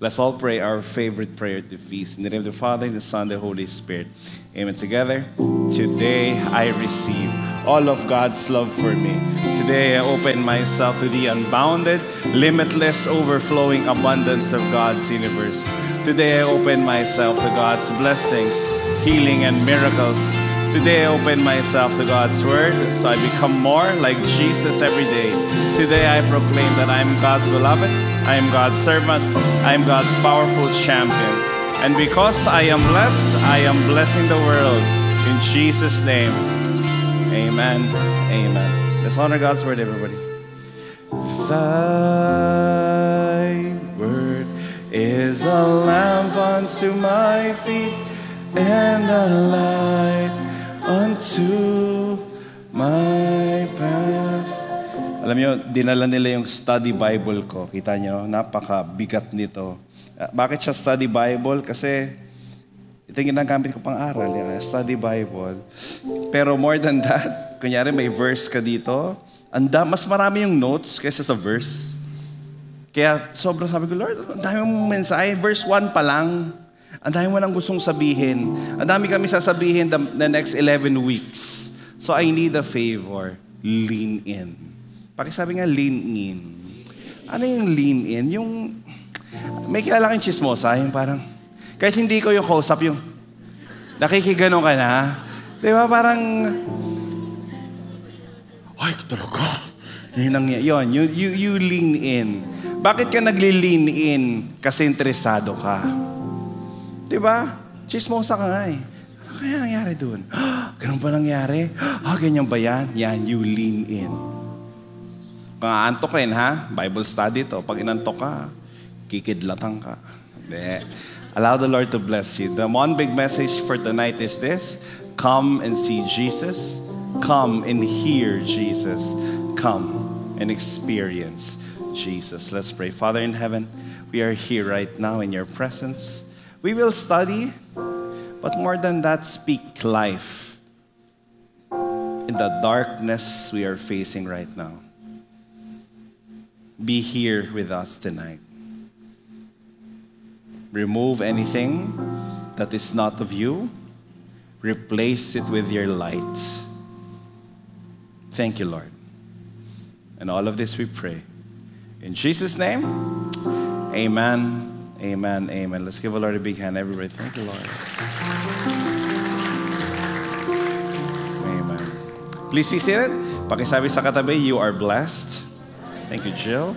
Let's all pray our favorite prayer to feast. In the name of the Father, and the Son, the Holy Spirit. Amen. Together, today I receive all of God's love for me. Today I open myself to the unbounded, limitless, overflowing abundance of God's universe. Today I open myself to God's blessings, healing, and miracles. Today I open myself to God's word so I become more like Jesus every day. Today I proclaim that I am God's beloved I am God's servant. I am God's powerful champion. And because I am blessed, I am blessing the world. In Jesus' name, amen. Amen. Let's honor God's word, everybody. Thy word is a lamp unto my feet and a light unto my Alam niyo, dinala nila yung study Bible ko. Kita niyo, napakabigat nito. Ah, bakit siya study Bible? Kasi ito yung ginagamit ko pang aral, yeah, study Bible. Pero more than that, kunyari may verse ka dito, anda, mas marami yung notes kaysa sa verse. Kaya sobrang sabi ko, Lord, ang dami mong mensahe. Verse 1 pa lang. Ang dami mo nang gustong sabihin. Ang dami kami sasabihin the, the next 11 weeks. So I need a favor. Lean in. Pakisabi nga, lean in. Ano yung lean in? Yung, may kilala kang chismosa, yung parang, kahit hindi ko yung kausap, yung, nakikiganon ka na. Di ba, parang, ay, talaga. Yun, yun, you, you, you lean in. Bakit ka nagli-lean in? Kasi interesado ka. Di ba? Chismosa ka nga eh. Ano kaya nangyari doon? Ganun ba nangyari? Ha, ah, ganyan ba yan? Yan, you lean in. Pangantok rin ha, Bible study to. Pag inantok ka, kikidlatan ka. de Allow the Lord to bless you. The one big message for tonight is this. Come and see Jesus. Come and hear Jesus. Come and experience Jesus. Let's pray. Father in heaven, we are here right now in your presence. We will study, but more than that, speak life in the darkness we are facing right now be here with us tonight. Remove anything that is not of you, replace it with your light. Thank you, Lord. And all of this we pray. In Jesus' name, amen. Amen. Amen. Let's give the Lord a big hand, everybody. Thank you, Lord. Amen. Please be seated. Pakisabi sa katabi, you are blessed. Thank you, Jill.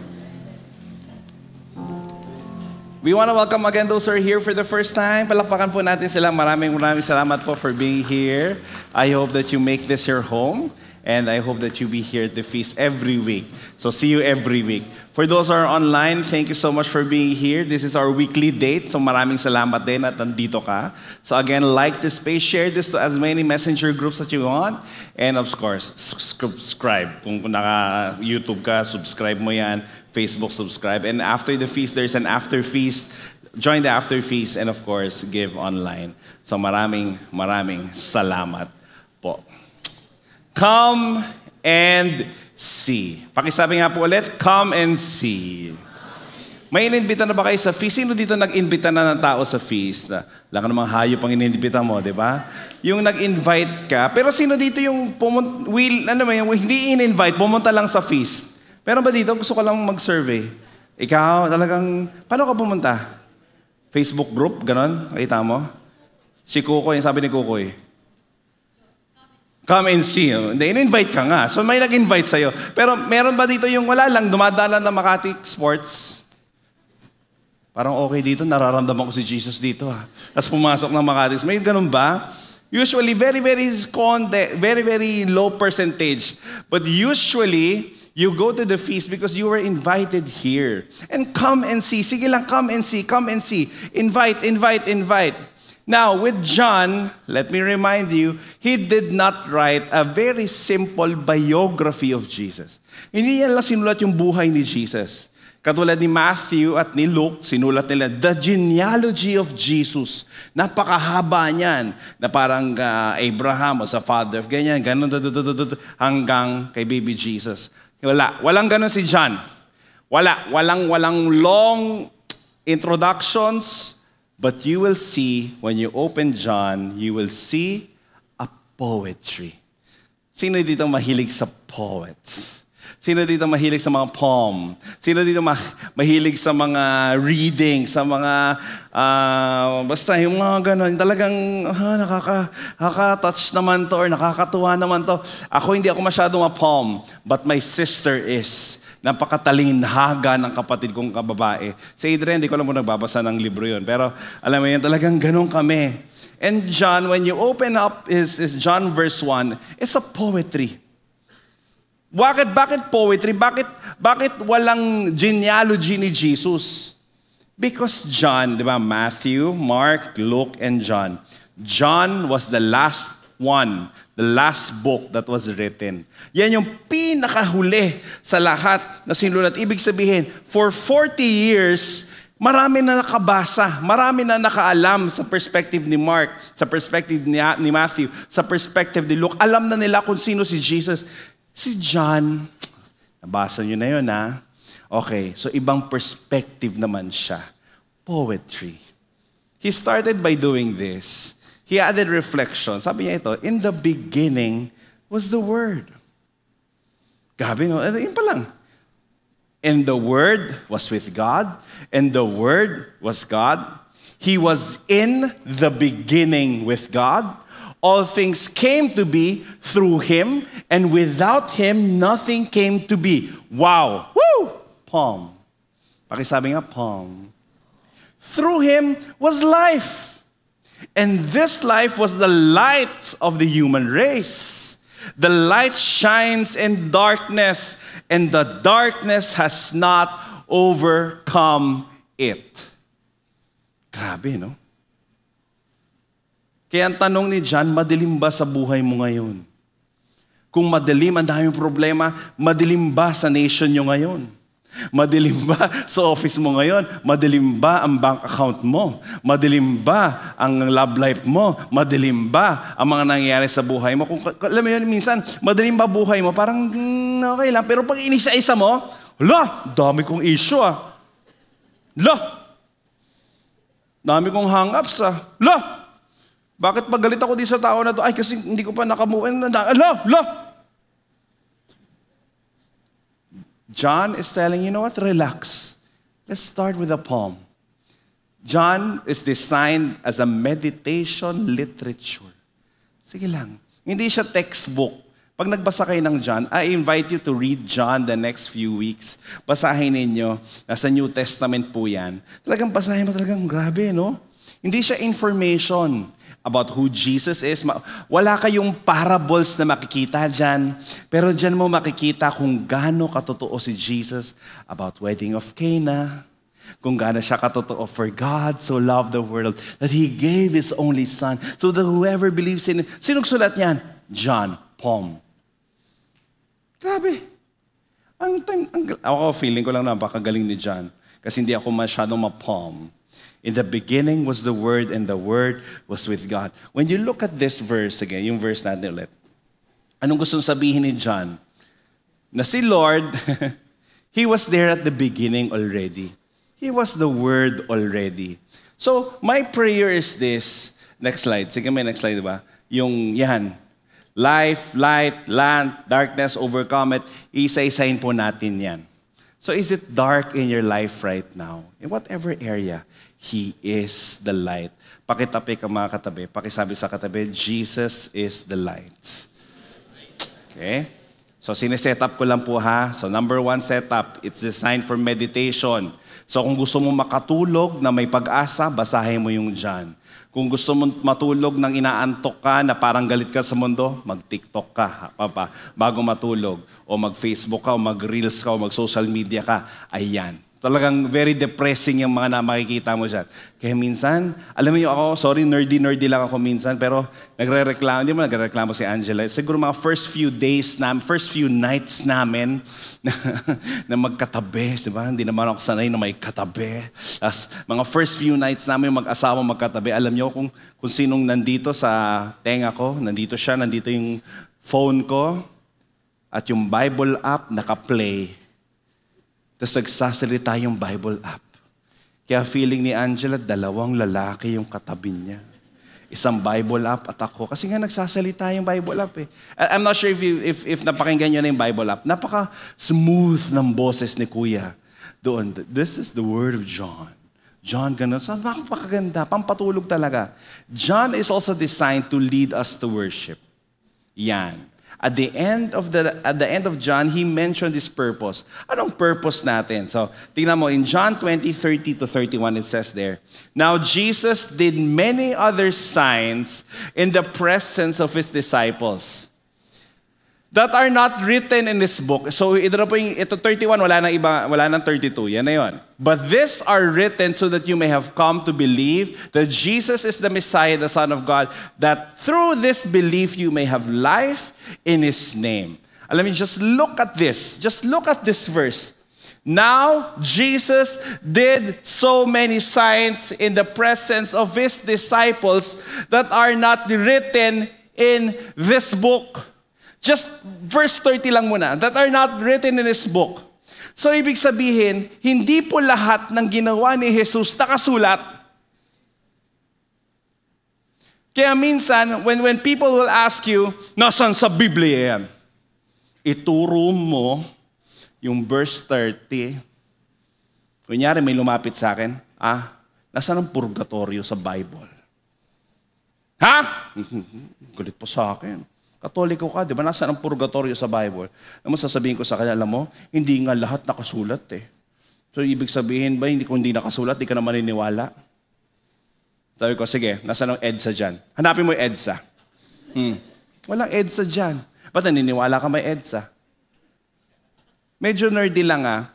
We want to welcome again those who are here for the first time. Palakpakan po natin sila. Maraming maraming salamat po for being here. I hope that you make this your home. And I hope that you'll be here at the feast every week. So see you every week. For those who are online, thank you so much for being here. This is our weekly date. So maraming salamat din at nandito ka. So again, like this page, share this to as many messenger groups that you want. And of course, subscribe. Kung naka-YouTube ka, subscribe mo yan. Facebook, subscribe. And after the feast, there's an after feast join the after feast, and of course, give online. So maraming, maraming salamat po. Come and see. Pakisabi nga po ulit, come and see. May inimbita na ba kayo sa feast? Sino dito nag-invita na ng tao sa feast? Wala ka namang hayop ang inimbita mo, di ba? Yung nag-invite ka. Pero sino dito yung pumunta, will, ano may, hindi in-invite, pumunta lang sa feast? Pero ba dito? Gusto ko lang mag-survey. Ikaw, talagang, paano ka pumunta? Facebook group, ganon? Kita mo? Si Kukoy, sabi ni Kukoy, Come and see. Hindi, in-invite ka nga. So may nag-invite sa'yo. Pero meron ba dito yung wala lang, dumadala na Makati Sports? Parang okay dito, nararamdaman ko si Jesus dito ha. Ah. Tapos pumasok ng Makati May ganun ba? Usually, very, very konti, very, very low percentage. But usually, you go to the feast because you were invited here. And come and see. Sige lang, come and see, come and see. Invite, invite, invite. Now, with John, let me remind you, he did not write a very simple biography of Jesus. Hindi yan lang sinulat yung buhay ni Jesus. Katulad ni Matthew at ni Luke, sinulat nila The Genealogy of Jesus. Napakahaba niyan na parang uh, Abraham was a father of ganyan, ganun, hanggang kay baby Jesus. Wala. Walang ganun si John. Wala. Walang, walang long introductions But you will see, when you open John, you will see a poetry. Sino dito mahilig sa poets? Sino dito mahilig sa mga poem? Sino dito ma- mahilig sa mga reading, sa mga, uh, basta yung mga ganun, talagang ah, nakaka, nakaka-touch naman to or nakakatuwa naman to. Ako hindi ako masyado ma-poem, but my sister is napakatalinhaga ng kapatid kong kababae. Si Adrian, hindi ko alam mo nagbabasa ng libro yon Pero alam mo yun, talagang ganun kami. And John, when you open up is, is John verse 1, it's a poetry. Bakit, bakit poetry? Bakit, bakit walang genealogy ni Jesus? Because John, di ba, Matthew, Mark, Luke, and John. John was the last one the last book that was written. Yan yung pinakahuli sa lahat na sinulat. Ibig sabihin, for 40 years, marami na nakabasa, marami na nakaalam sa perspective ni Mark, sa perspective ni ni Matthew, sa perspective ni Luke. Alam na nila kung sino si Jesus. Si John, nabasa nyo na yun ha? Okay, so ibang perspective naman siya. Poetry. He started by doing this. he added reflection. Sabi niya ito, in the beginning was the Word. Gabi, no? Eh, yun pa lang. And the Word was with God, and the Word was God. He was in the beginning with God. All things came to be through Him, and without Him, nothing came to be. Wow! Woo! Palm. Pakisabi nga, palm. Through Him was life And this life was the light of the human race. The light shines in darkness, and the darkness has not overcome it. Grabe, no? Kaya ang tanong ni John, madilim ba sa buhay mo ngayon? Kung madilim, ang daming problema, madilim ba sa nation nyo ngayon? Madilim ba sa office mo ngayon? Madilim ba ang bank account mo? Madilim ba ang love life mo? Madilim ba ang mga nangyayari sa buhay mo? Kung alam mo yun, minsan, madilim ba buhay mo? Parang mm, okay lang. Pero pag inisa-isa mo, Hala, dami kong issue ah. Hala, dami kong hang-ups ah. Hala, bakit pagalit ako din sa tao na to? Ay, kasi hindi ko pa nakamuin. Hala, hala, John is telling, you know what, relax. Let's start with a poem. John is designed as a meditation literature. Sige lang. Hindi siya textbook. Pag nagbasa kayo ng John, I invite you to read John the next few weeks. Basahin ninyo. Nasa New Testament po yan. Talagang basahin mo talagang grabe, no? Hindi siya information about who Jesus is. Wala kayong parables na makikita dyan, pero dyan mo makikita kung gaano katotoo si Jesus about wedding of Cana, kung gaano siya katotoo for God so loved the world that He gave His only Son so that whoever believes in Him. Sinong sulat niyan? John Palm. Grabe. Ang, ang, ang, ako feeling ko lang napakagaling ni John kasi hindi ako masyadong ma-palm. In the beginning was the Word, and the Word was with God. When you look at this verse again, yung verse natin ulit, anong gusto sabihin ni John? Na si Lord, He was there at the beginning already. He was the Word already. So, my prayer is this. Next slide. Sige, may next slide, ba? Yung yan. Life, light, land, darkness, overcome it. Isa-isahin po natin yan. So, is it dark in your life right now? In whatever area. He is the light. Pakitapi ka mga katabi. Pakisabi sa katabi, Jesus is the light. Okay? So sineset up ko lang po ha. So number one setup, it's designed for meditation. So kung gusto mo makatulog na may pag-asa, basahin mo yung John. Kung gusto mo matulog nang inaantok ka na parang galit ka sa mundo, mag-TikTok ka, ha, papa, bago matulog. O mag-Facebook ka, o mag-Reels ka, o mag-social media ka. Ayan. Talagang very depressing yung mga na makikita mo dyan. Kaya minsan, alam mo yung ako, sorry, nerdy-nerdy lang ako minsan, pero nagre-reklamo, hindi mo nagre-reklamo si Angela. Siguro mga first few days namin, first few nights namin na, na magkatabi, di ba? Hindi naman ako sanay na may katabi. As, mga first few nights namin mag-asawa magkatabi, alam niyo kung, kung sinong nandito sa tenga ko, nandito siya, nandito yung phone ko, at yung Bible app naka-play tapos nagsasalita yung Bible app. Kaya feeling ni Angela, dalawang lalaki yung katabi niya. Isang Bible app at ako. Kasi nga nagsasalita yung Bible app eh. I'm not sure if, you, if, if napakinggan nyo na yung Bible app. Napaka-smooth ng boses ni Kuya doon. This is the word of John. John, ganun. So, napakaganda. Pampatulog talaga. John is also designed to lead us to worship. Yan. At the end of the at the end of John, he mentioned his purpose. Anong purpose natin? So, tingnan mo in John 20:30 to 31 it says there. Now Jesus did many other signs in the presence of his disciples that are not written in this book. So ito na po yung, ito 31, wala nang iba, wala nang 32. Yan na yun. But these are written so that you may have come to believe that Jesus is the Messiah, the Son of God, that through this belief you may have life in His name. Let me just look at this. Just look at this verse. Now, Jesus did so many signs in the presence of His disciples that are not written in this book. Just verse 30 lang muna, that are not written in this book. So ibig sabihin, hindi po lahat ng ginawa ni Jesus nakasulat. Kaya minsan, when, when people will ask you, nasan sa Biblia yan? Ituro mo yung verse 30. Kunyari, may lumapit sa akin, ah, nasan ang purgatorio sa Bible? Ha? Galit po sa akin. Katoliko ka, di ba? Nasaan ang purgatorio sa Bible? Ano mo, sasabihin ko sa kanya, alam mo, hindi nga lahat nakasulat eh. So, ibig sabihin ba, hindi kung hindi nakasulat, di ka na maniniwala? Sabi ko, sige, nasaan ang EDSA dyan? Hanapin mo yung EDSA. Hmm. Walang EDSA dyan. Ba't naniniwala ka may EDSA? Medyo nerdy lang ah.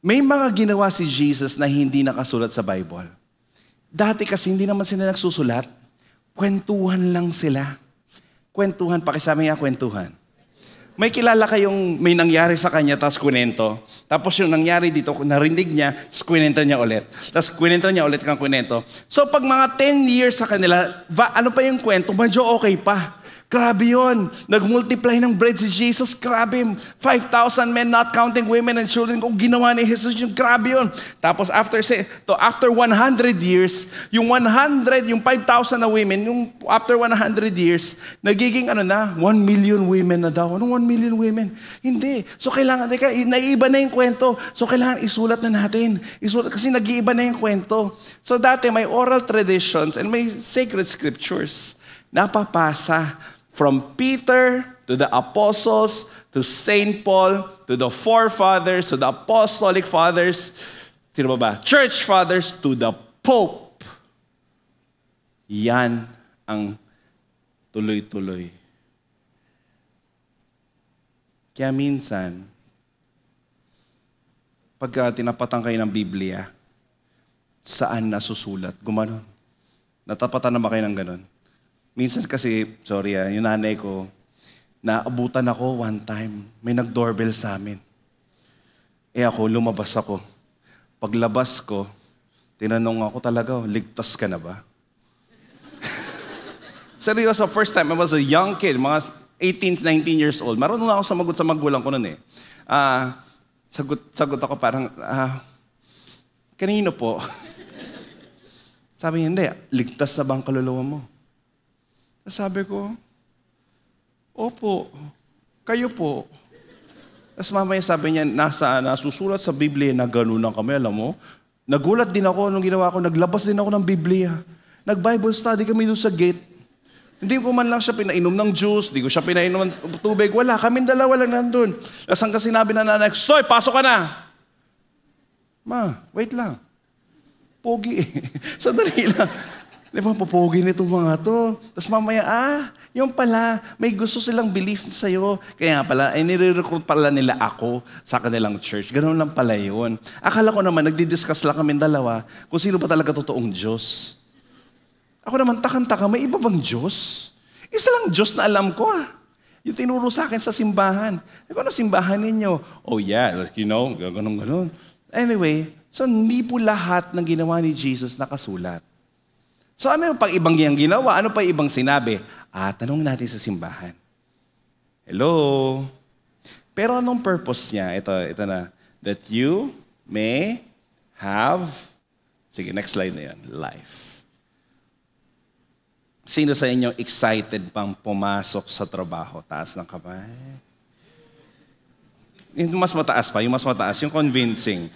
May mga ginawa si Jesus na hindi nakasulat sa Bible. Dati kasi hindi naman sila nagsusulat. Kwentuhan lang sila. Kwentuhan, pakisama niya, kwentuhan. May kilala kayong may nangyari sa kanya tapos kunento. Tapos yung nangyari dito, narinig niya, tapos kunento niya ulit. Tapos kunento niya ulit kang kunento. So pag mga 10 years sa kanila, va, ano pa yung kwento, medyo okay pa. Grabe yun. Nag-multiply ng bread si Jesus. Grabe. 5,000 men not counting women and children. Kung ginawa ni Jesus yun, grabe yun. Tapos after, say, to after 100 years, yung 100, yung 5,000 na women, yung after 100 years, nagiging ano na, 1 million women na daw. Anong 1 million women? Hindi. So kailangan, teka, naiiba na yung kwento. So kailangan isulat na natin. Isulat, kasi nag-iiba na yung kwento. So dati may oral traditions and may sacred scriptures. Napapasa from Peter to the apostles to St. Paul to the forefathers to the apostolic fathers, sino ba Church fathers to the Pope. Yan ang tuloy-tuloy. Kaya minsan, pag ah, tinapatan kayo ng Biblia, saan nasusulat? Gumanon. Natapatan na ba kayo ng ganon? Minsan kasi, sorry ah, yung nanay ko, naabutan ako one time. May nag-doorbell sa amin. Eh ako, lumabas ako. Paglabas ko, tinanong ako talaga, oh, ligtas ka na ba? Seryoso, first time, I was a young kid, mga 18, 19 years old. Marunong na ako sumagot sa magulang ko noon eh. Uh, sagot, sagot ako parang, uh, kanino po? Sabi niya, hindi, ligtas na ba ang kaluluwa mo? Sabi ko, Opo, kayo po. Tapos mamaya sabi niya, nasa, nasusulat sa Biblia na gano'n ang kami, alam mo. Nagulat din ako nung ginawa ko, naglabas din ako ng Biblia. Nag-Bible study kami doon sa gate. Hindi ko man lang siya pinainom ng juice, hindi ko siya pinainom ng tubig, wala. Kaming dalawa lang nandun. Tapos hanggang sinabi na nanay, Soy, pasok ka na! Ma, wait lang. Pogi eh. Sandali lang. Di ba, papogi nitong mga to. Tapos mamaya, ah, yung pala, may gusto silang belief sa'yo. Kaya nga pala, ay eh, nire-recruit pala nila ako sa kanilang church. Ganun lang pala yun. Akala ko naman, nagdi-discuss lang kami dalawa kung sino pa talaga totoong Diyos. Ako naman, takang-taka, may iba bang Diyos? Isa lang Diyos na alam ko ah. Yung tinuro sa akin sa simbahan. Ay, eh, ano simbahan ninyo? Oh yeah, like, you know, ganun-ganun. Anyway, so hindi po lahat ng ginawa ni Jesus nakasulat. So ano yung pag ibang niyang ginawa? Ano pa ibang sinabi? Ah, tanong natin sa simbahan. Hello? Pero anong purpose niya? Ito, ito na. That you may have, sige, next slide na yan, life. Sino sa inyo excited pang pumasok sa trabaho? Taas ng kamay. Yung mas mataas pa, yung mas mataas, yung convincing.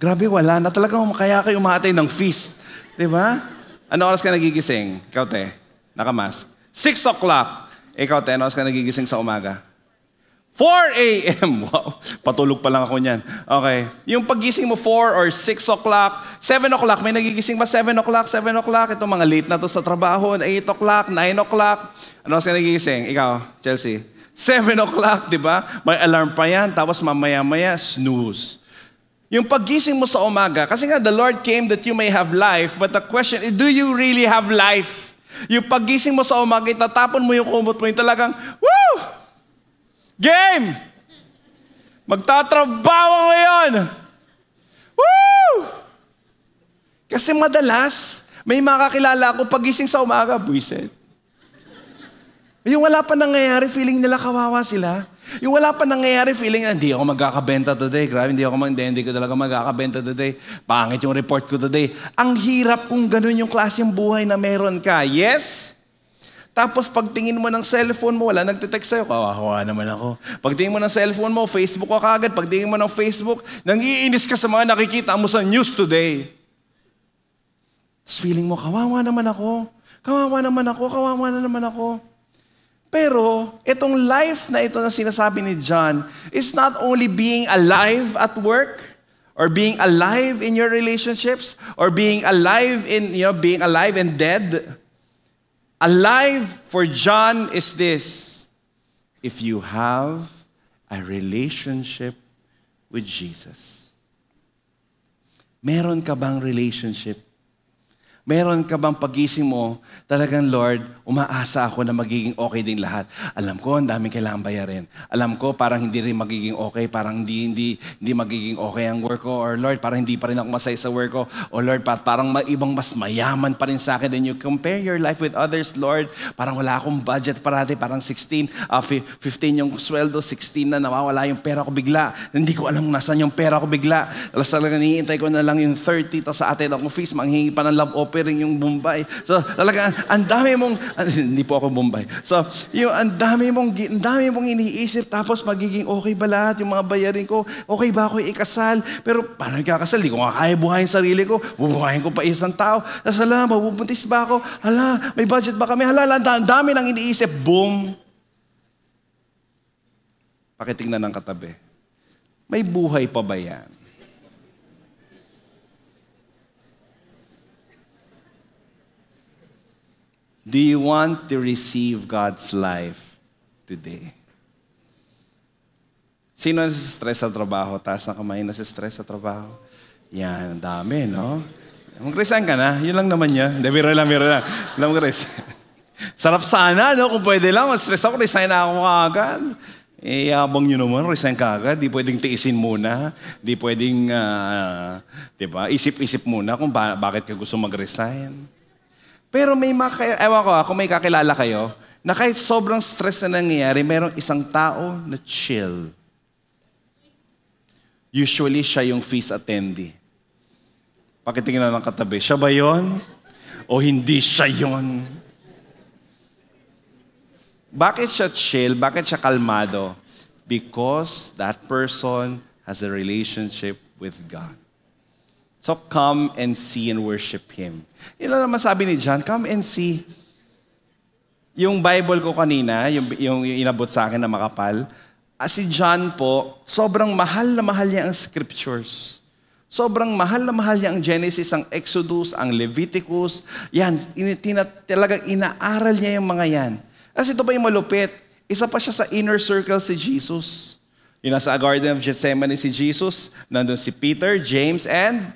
Grabe, wala na talaga kaya kayo umatay ng feast. Di ba? Ano oras ka nagigising? Ikaw, te. Nakamask. 6 o'clock. Ikaw, te. Ano oras ka nagigising sa umaga? 4 a.m. Wow, patulog pa lang ako niyan. Okay. Yung pagising mo 4 or 6 o'clock, 7 o'clock, may nagigising ba 7 o'clock, 7 o'clock? Ito mga late na to sa trabaho, 8 o'clock, 9 o'clock. Ano ka nagigising? Ikaw, Chelsea. 7 o'clock, di ba? May alarm pa yan, tapos mamaya-maya, snooze. Yung pagising mo sa umaga, kasi nga the Lord came that you may have life, but the question is, do you really have life? Yung pagising mo sa umaga, itatapon mo yung kumot mo, yung talagang, woo! Game! Magtatrabaho ngayon! Woo! Kasi madalas, may makakilala ako pagising sa umaga, buisit. Yung wala pa nangyayari, feeling nila kawawa sila. Yung wala pa nangyayari, feeling, hindi ako magkakabenta today. Grabe, hindi ako hindi, hindi ko talaga magkakabenta today. Pangit yung report ko today. Ang hirap kung ganun yung klaseng buhay na meron ka. Yes? Tapos pagtingin mo ng cellphone mo, wala nagtitext sa'yo, kawawa naman ako. Pagtingin mo ng cellphone mo, Facebook ka kagad. Pagtingin mo ng Facebook, nang ka sa mga nakikita mo sa news today. Tapos feeling mo, kawawa naman ako. Kawawa naman ako, kawawa na naman ako. Pero itong life na ito na sinasabi ni John is not only being alive at work, or being alive in your relationships or being alive in you know being alive and dead alive for john is this if you have a relationship with jesus meron ka bang relationship Meron ka bang pagising mo, talagang Lord, umaasa ako na magiging okay din lahat. Alam ko, ang daming kailangan bayarin. Alam ko, parang hindi rin magiging okay, parang hindi, hindi, hindi magiging okay ang work ko. Or Lord, parang hindi pa rin ako masaya sa work ko. Or Lord, parang ibang mas mayaman pa rin sa akin. And you compare your life with others, Lord. Parang wala akong budget parati, parang 16, uh, 15 yung sweldo, 16 na nawawala yung pera ko bigla. Hindi ko alam nasaan yung pera ko bigla. Alas talaga, nihintay ko na lang yung 30, tapos sa atin ako fees, manghingi pa ng love offer suffering yung Bombay. So talaga, ang dami mong, ah, hindi po ako Bombay. So yung ang dami mong, ang dami mong iniisip tapos magiging okay ba lahat yung mga bayarin ko? Okay ba ako ikasal? Pero paano ikakasal? Hindi ko nga kaya buhayin sarili ko. Bubuhayin ko pa isang tao. Tapos hala, mabubuntis ba ako? Hala, may budget ba kami? Hala, ang dami nang iniisip. Boom! Pakitingnan ng katabi. May buhay pa ba yan? Do you want to receive God's life today? Sino na stress sa trabaho? Taas na kamay na stress sa trabaho. Yan, ang dami, no? Mag-resign ka na. Yun lang naman niya. Hindi, biro lang, biro lang. Alam ko, Sarap sana, no? Kung pwede lang, stress ako, resign na ako agad. Eh, abang nyo naman, resign ka agad. Di pwedeng tiisin muna. Di pwedeng, uh, di ba, isip-isip muna kung ba- bakit ka gusto mag-resign. Pero may mga, ewan ko ah, kung may kakilala kayo, na kahit sobrang stress na nangyayari, merong isang tao na chill. Usually, siya yung feast attendee. Pakitingin na ng katabi, siya ba yon? O hindi siya yon? Bakit siya chill? Bakit siya kalmado? Because that person has a relationship with God. So come and see and worship Him. Ilan naman sabi ni John, come and see. Yung Bible ko kanina, yung, yung, yung inabot sa akin na makapal, ah, si John po, sobrang mahal na mahal niya ang scriptures. Sobrang mahal na mahal niya ang Genesis, ang Exodus, ang Leviticus. Yan, initina, talagang inaaral niya yung mga yan. Kasi ito ba yung malupit? Isa pa siya sa inner circle si Jesus. Yung nasa Garden of Gethsemane si Jesus, nandun si Peter, James, and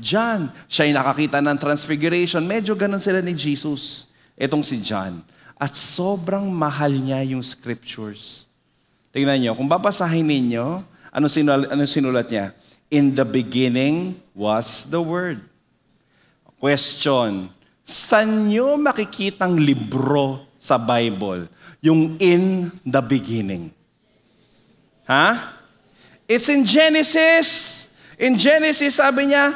John, siya'y nakakita ng transfiguration. Medyo ganun sila ni Jesus. Itong si John. At sobrang mahal niya yung scriptures. Tingnan niyo, kung babasahin ninyo, ano sinulat, ano sinulat niya? In the beginning was the Word. Question, saan niyo makikitang libro sa Bible? Yung in the beginning. Ha? Huh? It's in Genesis. In Genesis, sabi niya,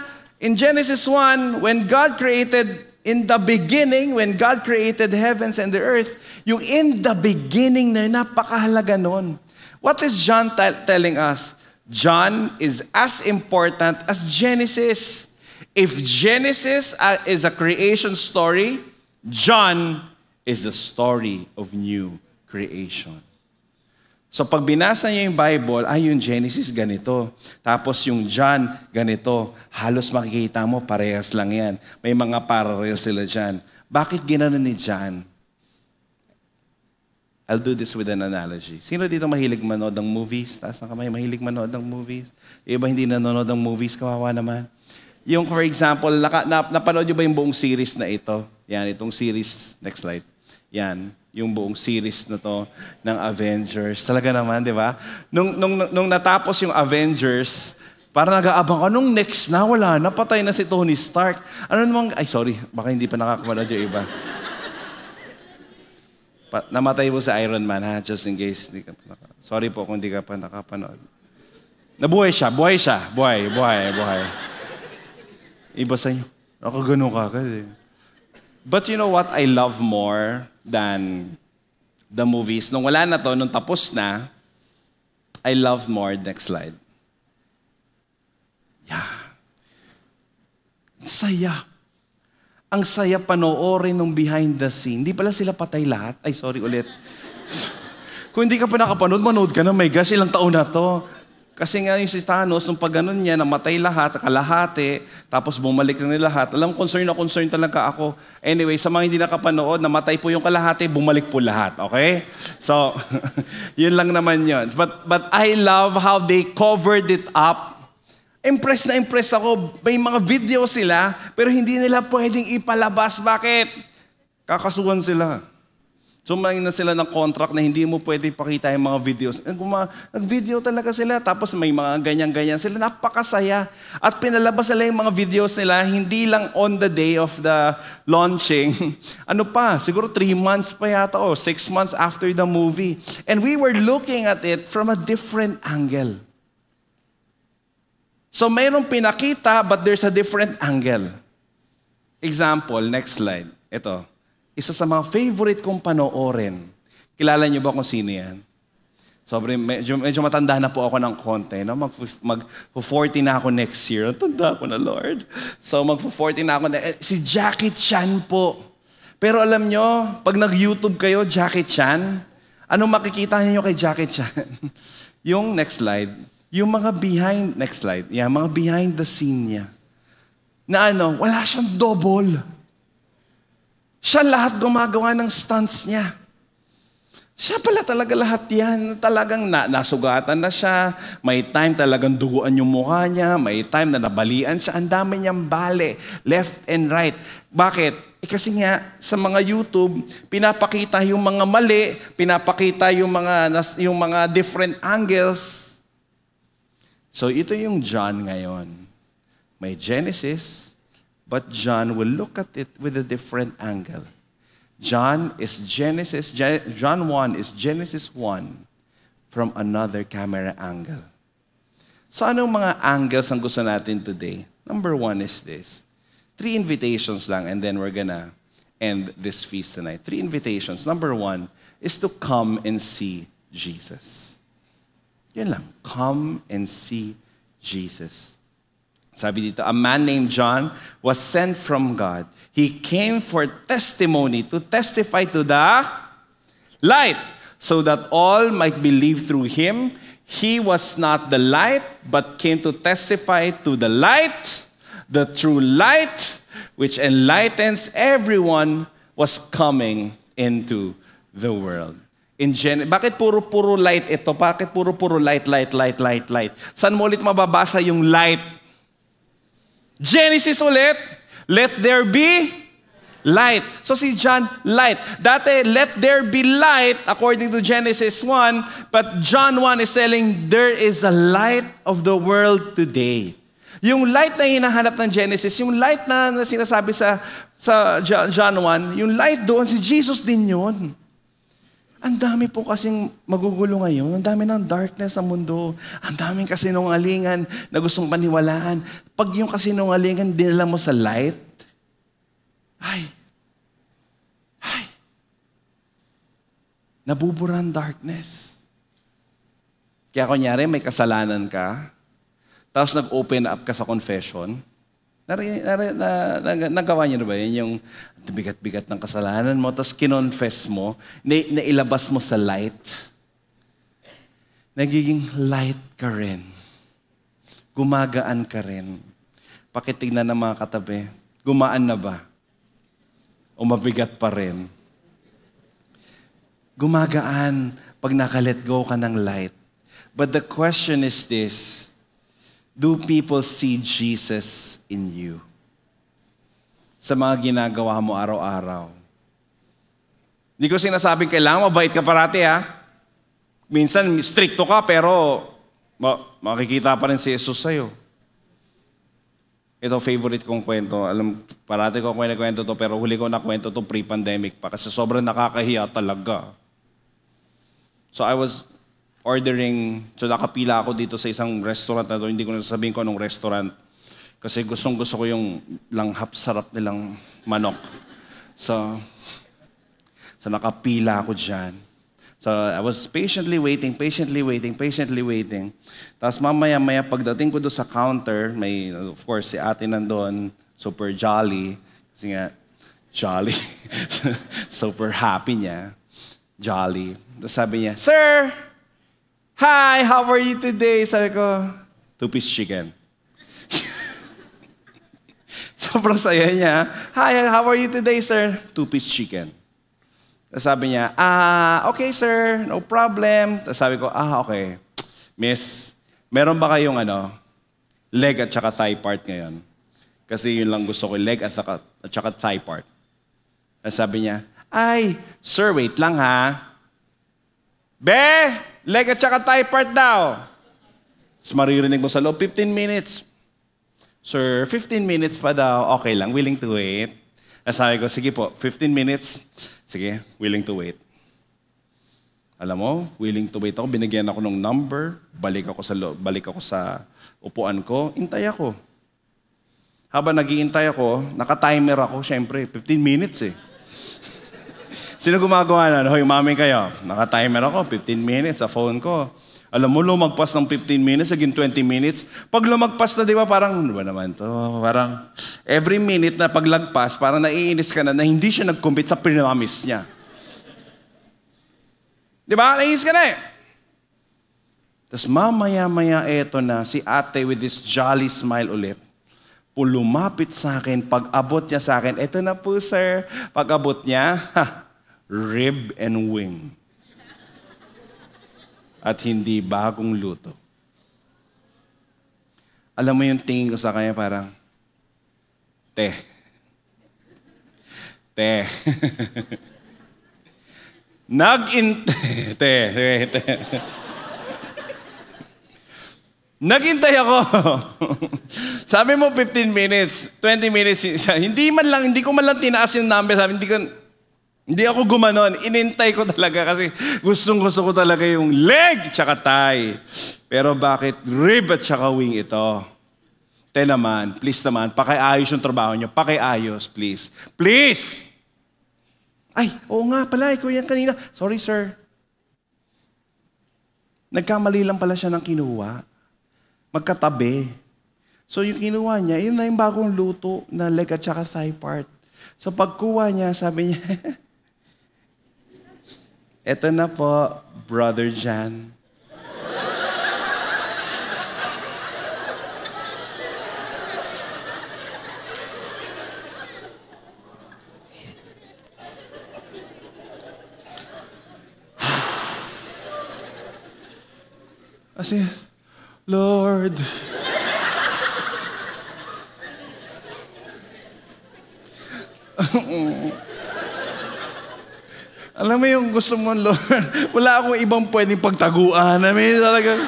In Genesis 1, when God created, in the beginning, when God created heavens and the earth, yung in the beginning na napakahalaga nun. What is John t- telling us? John is as important as Genesis. If Genesis uh, is a creation story, John is the story of new creation. So pag binasa niyo yung Bible, ay yung Genesis ganito. Tapos yung John ganito. Halos makikita mo, parehas lang yan. May mga parallel sila dyan. Bakit ginano ni John? I'll do this with an analogy. Sino dito mahilig manood ng movies? Taas na kamay, mahilig manood ng movies. iba hindi nanonood ng movies, kawawa naman. Yung for example, naka, nap, napanood nyo ba yung buong series na ito? Yan, itong series. Next slide. Yan, yung buong series na to ng Avengers. Talaga naman, di ba? Nung, nung, nung natapos yung Avengers, para nag-aabang ka, nung next na, wala na, patay na si Tony Stark. Ano namang, ay sorry, baka hindi pa nakakamanood yung iba. Pa, namatay po sa Iron Man ha, just in case. Hindi ka pa sorry po kung hindi ka pa nakapanood. Nabuhay siya, buhay siya, buhay, buhay, buhay. Iba sa inyo, ako ganun ka kasi. But you know what I love more than the movies? Nung wala na to, nung tapos na, I love more, next slide. Yeah. saya. Ang saya panoorin ng behind the scene. Hindi pala sila patay lahat. Ay, sorry ulit. Kung hindi ka pa nakapanood, manood ka na. My gosh, ilang taon na to. Kasi nga yung si Thanos, nung pagganon niya, namatay lahat, kalahati, tapos bumalik na nila lahat. Alam, concern na concern talaga ako. Anyway, sa mga hindi nakapanood, namatay po yung kalahati, bumalik po lahat. Okay? So, yun lang naman yun. But, but I love how they covered it up Impressed na impressed ako. May mga video sila, pero hindi nila pwedeng ipalabas. Bakit? Kakasuhan sila. Sumayin na sila ng contract na hindi mo pwede pakita yung mga videos. Nag-video talaga sila, tapos may mga ganyan-ganyan sila. Napakasaya. At pinalabas nila yung mga videos nila, hindi lang on the day of the launching. ano pa, siguro three months pa yata o six months after the movie. And we were looking at it from a different angle. So mayroong pinakita, but there's a different angle. Example, next slide. Ito isa sa mga favorite kong panoorin. Kilala niyo ba kung sino yan? Sobre, medyo, medyo matanda na po ako ng konti. No? Mag, mag 40 na ako next year. Tanda ko na, Lord. So mag 40 na ako. Na, eh, si Jackie Chan po. Pero alam nyo, pag nag-YouTube kayo, Jackie Chan, anong makikita niyo kay Jackie Chan? yung next slide, yung mga behind, next slide, yeah, mga behind the scene niya. Na ano, wala siyang double. Siya lahat gumagawa ng stunts niya. Siya pala talaga lahat yan. Talagang na, nasugatan na siya. May time talagang duguan yung mukha niya. May time na nabalian siya. Ang dami niyang bale, left and right. Bakit? Eh kasi nga, sa mga YouTube, pinapakita yung mga mali, pinapakita yung mga, yung mga different angles. So ito yung John ngayon. May Genesis, but John will look at it with a different angle. John is Genesis, John 1 is Genesis 1 from another camera angle. So anong mga angles ang gusto natin today? Number one is this. Three invitations lang and then we're gonna end this feast tonight. Three invitations. Number one is to come and see Jesus. Yun lang. Come and see Jesus. Sabi dito, a man named John was sent from God. He came for testimony, to testify to the light, so that all might believe through him. He was not the light, but came to testify to the light, the true light, which enlightens everyone, was coming into the world. In Gen Bakit puro-puro light ito? Bakit puro-puro light, light, light, light, light? Saan mo ulit mababasa yung light? Genesis ulit, let there be light. So si John, light. Dati, let there be light, according to Genesis 1, but John 1 is telling, there is a light of the world today. Yung light na hinahanap ng Genesis, yung light na, na sinasabi sa, sa John 1, yung light doon, si Jesus din yun. Ang dami po kasing magugulo ngayon. Ang dami ng darkness sa mundo. Ang dami kasi nung alingan na gustong paniwalaan. Pag yung kasi nung kasinungalingan dinala mo sa light, ay, ay, nabubura ang darkness. Kaya kunyari, may kasalanan ka, tapos nag-open up ka sa confession, Nari, nari, na, na, nagawa niyo na ba yun? Yung bigat-bigat ng kasalanan mo, tapos kinonfess mo, na, nailabas mo sa light. Nagiging light ka rin. Gumagaan ka rin. Pakitignan ng mga katabi, gumaan na ba? O mabigat pa rin? Gumagaan pag nakalet go ka ng light. But the question is this, do people see Jesus in you? Sa mga ginagawa mo araw-araw. Hindi ko sinasabing kailangan mabait ka parati ha. Minsan stricto ka pero ma- makikita pa rin si Jesus sa'yo. Ito, favorite kong kwento. Alam, parati ko kwento to, pero huli ko na kwento to pre-pandemic pa kasi sobrang nakakahiya talaga. So I was ordering, so nakapila ako dito sa isang restaurant na to, hindi ko na sasabihin ko anong restaurant. Kasi gustong gusto ko yung langhap sarap nilang manok. So, so nakapila ako dyan. So I was patiently waiting, patiently waiting, patiently waiting. Tapos mamaya-maya pagdating ko do sa counter, may of course si ate nandoon, super jolly. Kasi nga, jolly. super happy niya. Jolly. Tapos sabi niya, Sir, Hi, how are you today? Sabi ko, two-piece chicken. Sobrang saya niya. Hi, how are you today, sir? Two-piece chicken. Tapos sabi niya, ah, okay, sir. No problem. Tapos sabi ko, ah, okay. Miss, meron ba kayong ano, leg at saka thigh part ngayon? Kasi yun lang gusto ko, leg at saka, at saka thigh part. Tapos sabi niya, ay, sir, wait lang ha. Be, leg at saka thigh part daw. Tapos maririnig mo sa loob, 15 minutes. Sir, 15 minutes pa daw. Okay lang, willing to wait. At sabi ko, sige po, 15 minutes. Sige, willing to wait. Alam mo, willing to wait ako. Binigyan ako ng number. Balik ako sa, loob, balik ako sa upuan ko. Intay ako. Habang naghihintay ako, naka-timer ako, syempre, 15 minutes eh. Sino gumagawa na? Hoy, mami kayo. Naka-timer ako, 15 minutes sa phone ko. Alam mo, lumagpas ng 15 minutes, again 20 minutes. Pag lumagpas na, di ba, parang, ano ba naman to? Parang, every minute na paglagpas, parang naiinis ka na na hindi siya nag-compete sa pinamis niya. Di ba? Naiinis ka na eh. Tapos mamaya-maya eto na, si ate with this jolly smile ulit, lumapit sa akin, pag abot niya sa akin, eto na po sir, pag abot niya, ha, rib and wing. At hindi bagong luto. Alam mo yung tingin ko sa kanya parang, te. Te. Nag-in... te, te, te. Naghintay ako. sabi mo 15 minutes, 20 minutes. Hindi man lang, hindi ko man lang tinaas yung number. Sabi, hindi ko, hindi ako gumanon. Inintay ko talaga kasi gustong gusto ko talaga yung leg tsaka thigh. Pero bakit rib at tsaka wing ito? Te naman, please naman, pakiayos yung trabaho nyo. Pakiayos, please. Please! Ay, oo nga pala, ikaw yan kanina. Sorry, sir. Nagkamali lang pala siya ng kinuha. Magkatabi. So yung kinuha niya, yun na yung bagong luto na leg at tsaka thigh part. So pagkuha niya, sabi niya, Ito na po, Brother Jan. As in, Lord. Alam mo yung gusto mo, Lord, wala akong ibang pwedeng pagtaguan. I mean, talaga.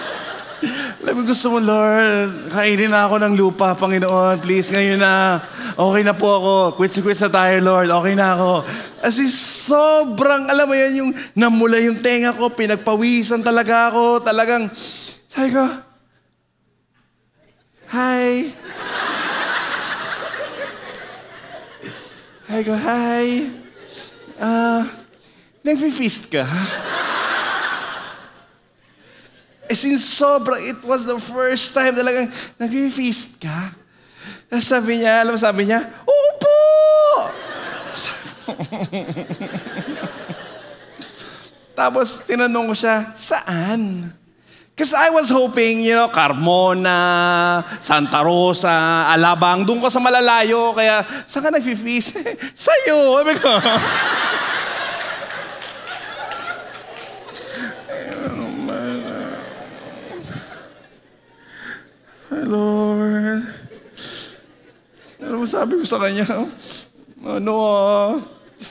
Alam mo, gusto mo, Lord, kainin na ako ng lupa, Panginoon. Please, ngayon na. Okay na po ako. Quits-quits sa tayo, Lord. Okay na ako. Kasi sobrang, alam mo yan, yung namula yung tenga ko, pinagpawisan talaga ako. Talagang, sabi ko, Hi. I ko, hi. Uh, Nag-feast ka, ha? in, sobra, it was the first time talagang nag-feast ka. Tapos sabi niya, alam mo sabi niya, Oo po! Tapos tinanong ko siya, saan? Because I was hoping, you know, Carmona, Santa Rosa, Alabang, doon ko sa malalayo. Kaya, saan ka nag-feast? Sa'yo! Sabi ko. Lord. Ano sabi ko sa kanya? Ano ah,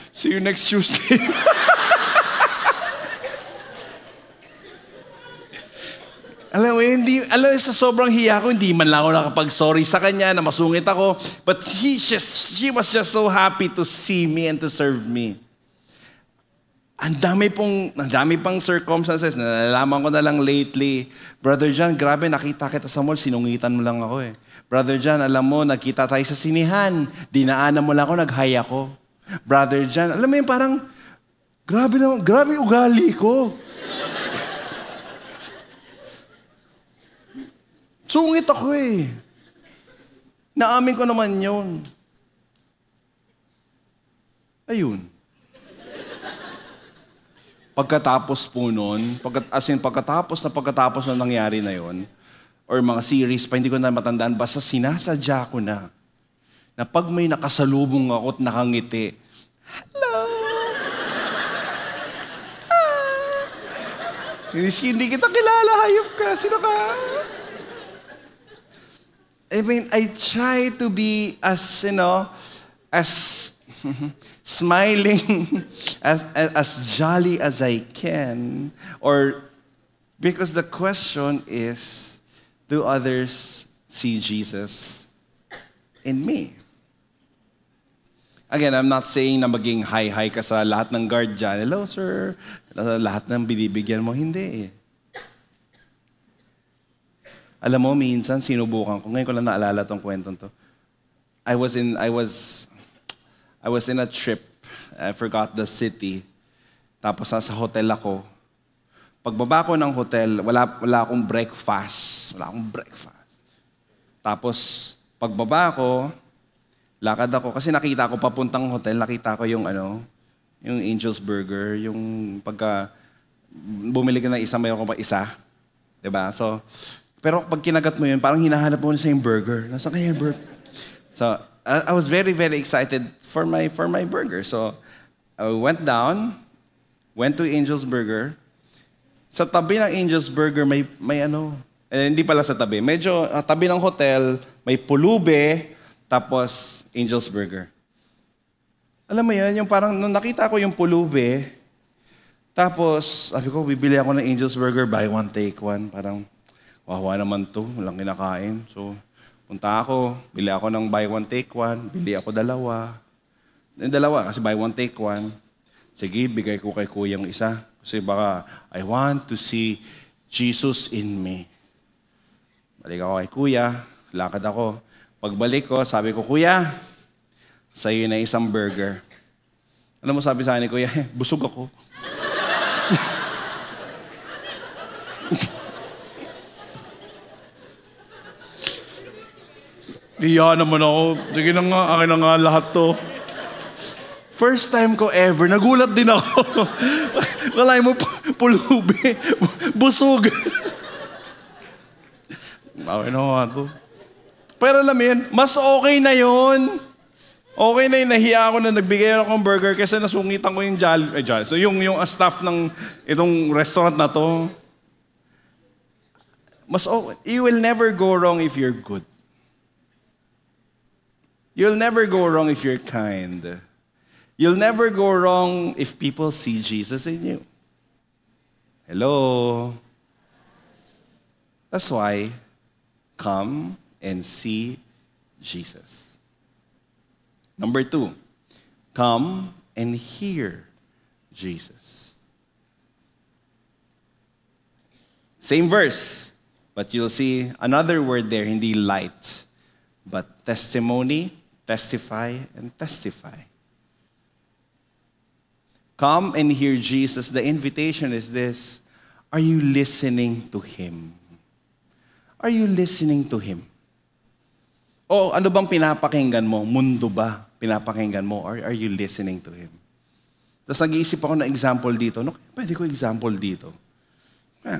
see you next Tuesday. Alam mo, hindi, alam mo, sa sobrang hiya ko, hindi man lang ako nakapag-sorry sa kanya na masungit ako. But he just, she was just so happy to see me and to serve me. Ang dami pong, ang dami pang circumstances na nalalaman ko na lang lately. Brother John, grabe, nakita kita sa mall, sinungitan mo lang ako eh. Brother John, alam mo, nakita tayo sa sinihan. Dinaanan mo lang ako, naghaya ako. Brother John, alam mo yung parang, grabe naman, grabe ugali ko. Sungit ako eh. Naamin ko naman yun. Ayun. Pagkatapos po noon, pagkat, as in pagkatapos na pagkatapos na nangyari na yon, or mga series pa, hindi ko na matandaan, basta sinasadya ko na na pag may nakasalubong ako at nakangiti, Hello! ah. hindi, hindi kita kilala, hayop ka, sino ka? I mean, I try to be as, you know, as smiling as, as jolly as I can, or because the question is, do others see Jesus in me? Again, I'm not saying na maging high-high ka sa lahat ng guard dyan. Hello, sir. Sa lahat ng binibigyan mo, hindi. Alam mo, minsan sinubukan ko. Ngayon ko lang naalala tong kwentong to. I was in, I was I was in a trip. I forgot the city. Tapos nasa hotel ako. Pagbaba ko ng hotel, wala, wala akong breakfast. Wala akong breakfast. Tapos pagbaba ko, lakad ako. Kasi nakita ko papuntang hotel, nakita ko yung ano, yung Angel's Burger, yung pagka bumili ka ng isa, mayroon ka pa isa. ba diba? So, pero pag kinagat mo yun, parang hinahanap mo na sa yung burger. Nasa kaya yung burger? So, I was very, very excited for my, for my burger. So I went down, went to Angel's Burger. Sa tabi ng Angel's Burger, may, may ano, eh, hindi pala sa tabi. Medyo uh, tabi ng hotel, may pulube, tapos Angel's Burger. Alam mo yan, yung parang nung nakita ko yung pulube, tapos sabi ko, bibili ako ng Angel's Burger, buy one, take one. Parang, wawa naman to, walang kinakain. So, Punta ako, bili ako ng buy one, take one. Bili ako dalawa. Yung dalawa, kasi buy one, take one. Sige, bigay ko kay kuya kuyang isa. Kasi baka, I want to see Jesus in me. Balik ako kay kuya, lakad ako. Pagbalik ko, sabi ko, Kuya, sa'yo na isang burger. Alam ano mo sabi sa akin ni Kuya, busog ako. Iya naman ako. Sige na nga, akin na nga lahat to. First time ko ever, nagulat din ako. Wala mo, pulubi, busog. okay na nga to. Pero alam yun, mas okay na yon. Okay na yun, nahiya ako na nagbigay ako ng burger kasi nasungitan ko yung jal, eh, jal. So yung, yung ah, staff ng itong restaurant na to. Mas okay, you will never go wrong if you're good. You'll never go wrong if you're kind. You'll never go wrong if people see Jesus in you. Hello? That's why come and see Jesus. Number two, come and hear Jesus. Same verse, but you'll see another word there, hindi light, but testimony testify and testify. Come and hear Jesus. The invitation is this Are you listening to Him? Are you listening to Him? O oh, ano bang pinapakinggan mo? Mundo ba pinapakinggan mo? Or are you listening to Him? Tapos nag-iisip ako ng example dito. No, pwede ko example dito. Ah.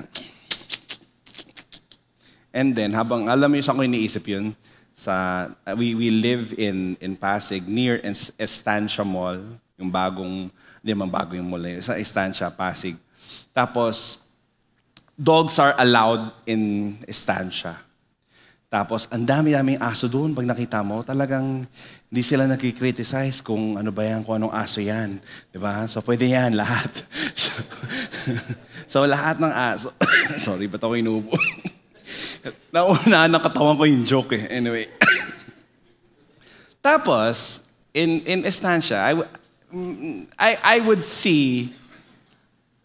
And then, habang alam niyo sa ko iniisip yun, sa uh, we we live in in Pasig near Estancia Mall, yung bagong hindi man bago yung mall na yun, sa Estancia Pasig. Tapos dogs are allowed in Estancia. Tapos, ang dami-daming aso doon. Pag nakita mo, talagang hindi sila nakikriticize kung ano ba yan, kung anong aso yan. Di ba? So, pwede yan, lahat. so, lahat ng aso. Sorry, ba't ako inubo? Nauna ng katawan ko yung joke eh. Anyway. Tapos, in, in estancia, I, mm, I, I would see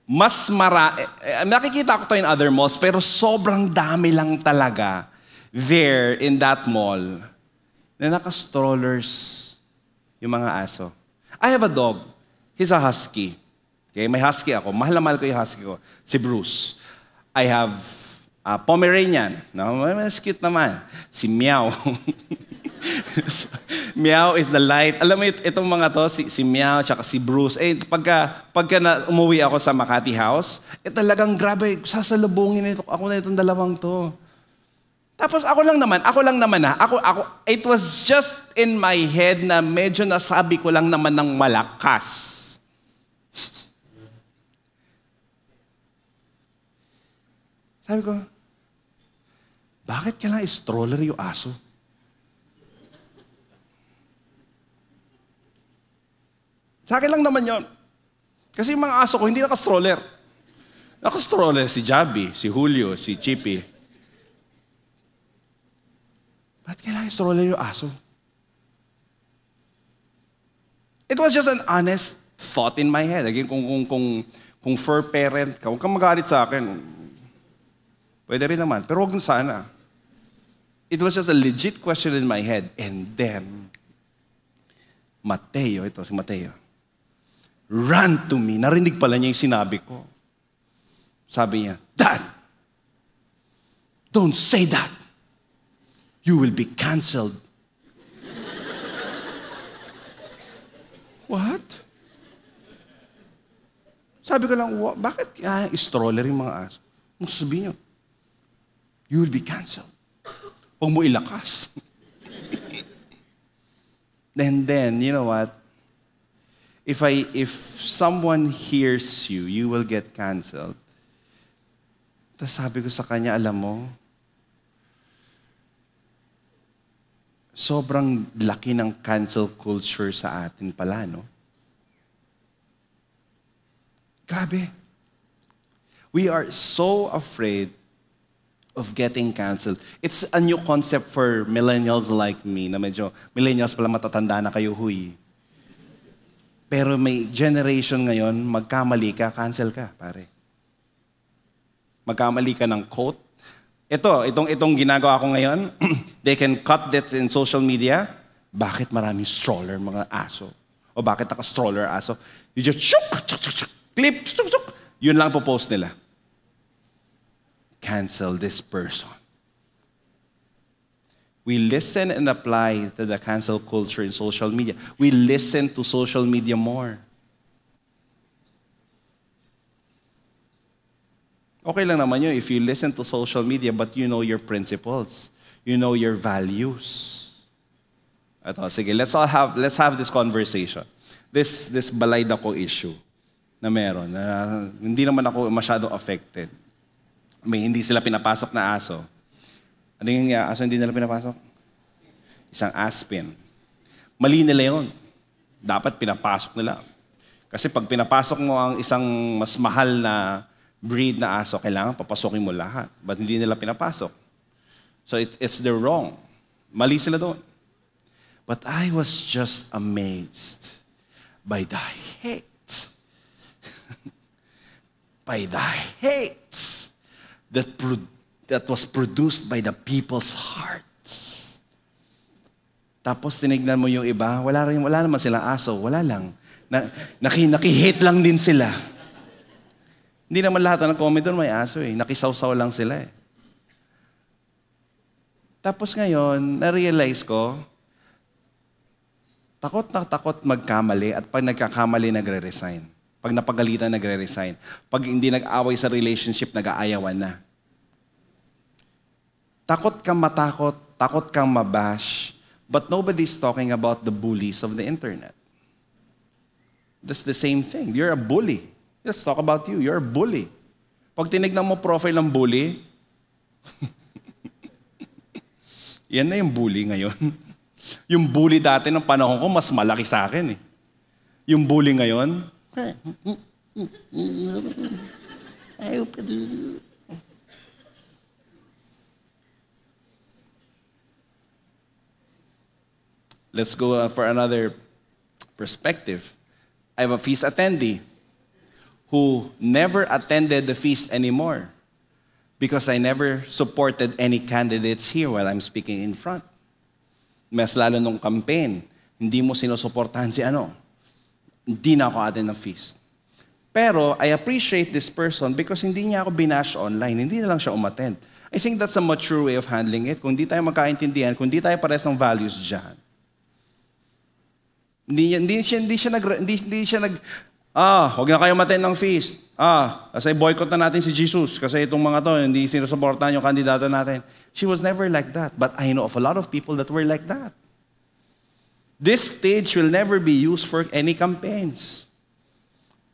mas mara... Eh, eh, nakikita ko to in other malls, pero sobrang dami lang talaga there in that mall na naka-strollers yung mga aso. I have a dog. He's a husky. Okay, may husky ako. Mahal na mahal ko yung husky ko. Si Bruce. I have uh, Pomeranian. No? Mas cute naman. Si Meow. Meow is the light. Alam mo, itong mga to, si, si Meow, tsaka si Bruce. Eh, pagka, pagka na umuwi ako sa Makati House, eh talagang grabe, sasalubungin ito, ako na itong dalawang to. Tapos ako lang naman, ako lang naman ha, ako, ako, it was just in my head na medyo nasabi ko lang naman ng malakas. Sabi ko, bakit kaya kailangan stroller yung aso? Sa akin lang naman yon. Kasi yung mga aso ko, hindi naka-stroller. Naka-stroller si Jabi, si Julio, si Chippy. Bakit kaya kailangan stroller yung aso? It was just an honest thought in my head. Again, kung, kung, kung, kung fur parent ka, huwag kang magalit sa akin. Pwede rin naman. Pero huwag sana. It was just a legit question in my head. And then, Mateo, ito si Mateo, ran to me. Narinig pala niya yung sinabi ko. Sabi niya, Dad, don't say that. You will be canceled. What? Sabi ko lang, bakit kaya stroller yung mga aso? Kung sabi niyo, you will be canceled. Huwag mo ilakas. then, then, you know what? If, I, if someone hears you, you will get canceled. Tapos sabi ko sa kanya, alam mo, sobrang laki ng cancel culture sa atin pala, no? Grabe. We are so afraid of getting canceled. It's a new concept for millennials like me, na medyo, millennials pala matatanda na kayo, huy. Pero may generation ngayon, magkamali ka, cancel ka, pare. Magkamali ka ng quote. Ito, itong, itong ginagawa ko ngayon, they can cut that in social media. Bakit maraming stroller, mga aso? O bakit naka-stroller aso? You just, shuk, shuk, shuk, clip, shuk, shuk. Yun lang po post nila cancel this person. We listen and apply to the cancel culture in social media. We listen to social media more. Okay lang naman yun if you listen to social media but you know your principles. You know your values. Ito, sige, let's all have, let's have this conversation. This, this balay ko issue na meron. Na, hindi naman ako masyado affected may hindi sila pinapasok na aso. Ano yung aso hindi nila pinapasok? Isang aspen. Mali nila yun. Dapat pinapasok nila. Kasi pag pinapasok mo ang isang mas mahal na breed na aso, kailangan papasokin mo lahat. But hindi nila pinapasok. So it, it's their wrong. Mali sila doon. But I was just amazed by the hate. by the hate that, pro- that was produced by the people's hearts. Tapos tinignan mo yung iba, wala, rin, wala naman silang aso, wala lang. Na, naki, nakihit lang din sila. Hindi naman lahat ng comment doon may aso eh. Nakisawsaw lang sila eh. Tapos ngayon, na-realize ko, takot na takot magkamali at pag nagkakamali, nagre-resign. Pag napagalitan, nagre-resign. Pag hindi nag-away sa relationship, nag-aayawan na. Takot kang matakot, takot kang mabash, but nobody's talking about the bullies of the internet. That's the same thing. You're a bully. Let's talk about you. You're a bully. Pag tinignan mo profile ng bully, yan na yung bully ngayon. yung bully dati ng panahon ko, mas malaki sa akin eh. Yung bully ngayon, Let's go uh, for another perspective. I have a feast attendee who never attended the feast anymore because I never supported any candidates here while I'm speaking in front. Mas lalo nung campaign, hindi mo sinusuportahan si ano, hindi na ako attend ng feast. Pero I appreciate this person because hindi niya ako binash online. Hindi na lang siya umattend. I think that's a mature way of handling it. Kung di tayo magkaintindihan, kung di tayo pares ng values dyan, hindi, hindi, siya, hindi siya nag, hindi, hindi siya nag, ah, huwag na kayo matin ng feast. Ah, kasi boycott na natin si Jesus kasi itong mga to, hindi sinusuportahan yung kandidato natin. She was never like that. But I know of a lot of people that were like that. This stage will never be used for any campaigns.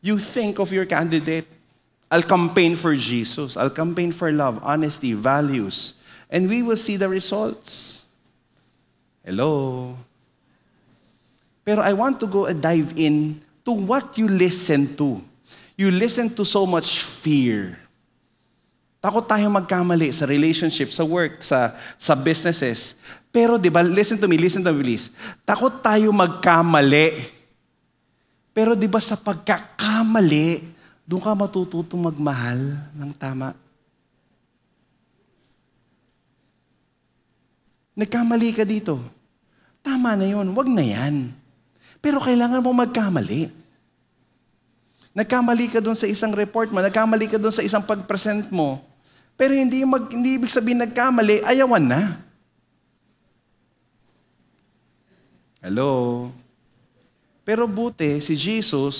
You think of your candidate. I'll campaign for Jesus. I'll campaign for love, honesty, values. And we will see the results. Hello? Pero I want to go and dive in to what you listen to. You listen to so much fear. Takot tayong magkamali sa relationship, sa work, sa, sa businesses. Pero di ba, listen to me, listen to me please. Takot tayo magkamali. Pero di ba sa pagkakamali, doon ka matututong magmahal ng tama. Nagkamali ka dito. Tama na yon, wag na yan. Pero kailangan mo magkamali. Nagkamali ka doon sa isang report mo, nagkamali ka doon sa isang pag-present mo, pero hindi, mag, hindi ibig sabihin nagkamali, ayawan na. Hello? Pero buti, si Jesus,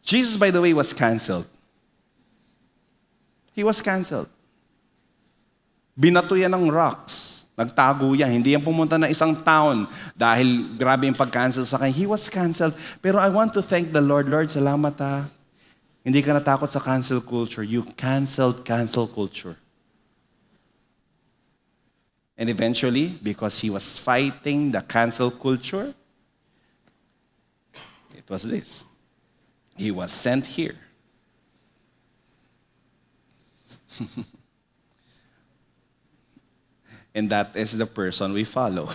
Jesus, by the way, was canceled. He was canceled. Binato yan ng rocks. Nagtago yan. Hindi yan pumunta na isang taon dahil grabe yung pag-cancel sa kanya. He was canceled. Pero I want to thank the Lord. Lord, salamat ha. Ah. Hindi ka natakot sa cancel culture. You canceled cancel culture. And eventually, because he was fighting the cancel culture, it was this. He was sent here. and that is the person we follow.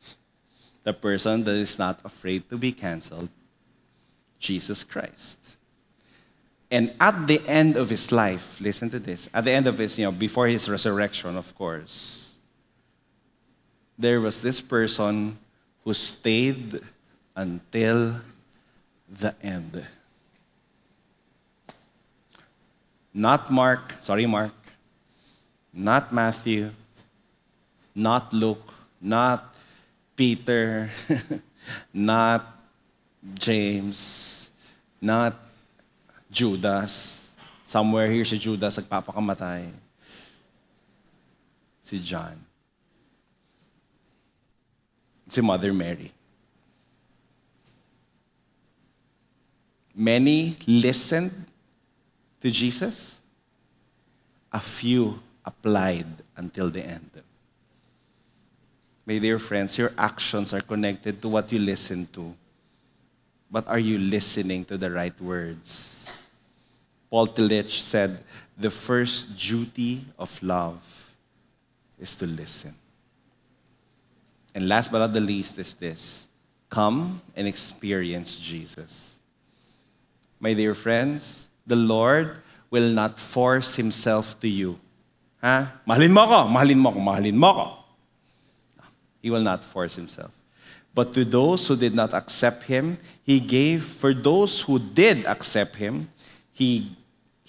the person that is not afraid to be canceled, Jesus Christ. And at the end of his life, listen to this, at the end of his, you know, before his resurrection, of course, there was this person who stayed until the end. Not Mark, sorry, Mark, not Matthew, not Luke, not Peter, not James, not Judas. Somewhere here si Judas nagpapakamatay. Si John. Si Mother Mary. Many listened to Jesus. A few applied until the end. My dear friends, your actions are connected to what you listen to. But are you listening to the right words? Paul Tillich said, the first duty of love is to listen. And last but not the least is this come and experience Jesus. My dear friends, the Lord will not force himself to you. Ha? Mahalin mo ko, mahalin mo mahalin mo ko. He will not force himself. But to those who did not accept him, he gave, for those who did accept him, he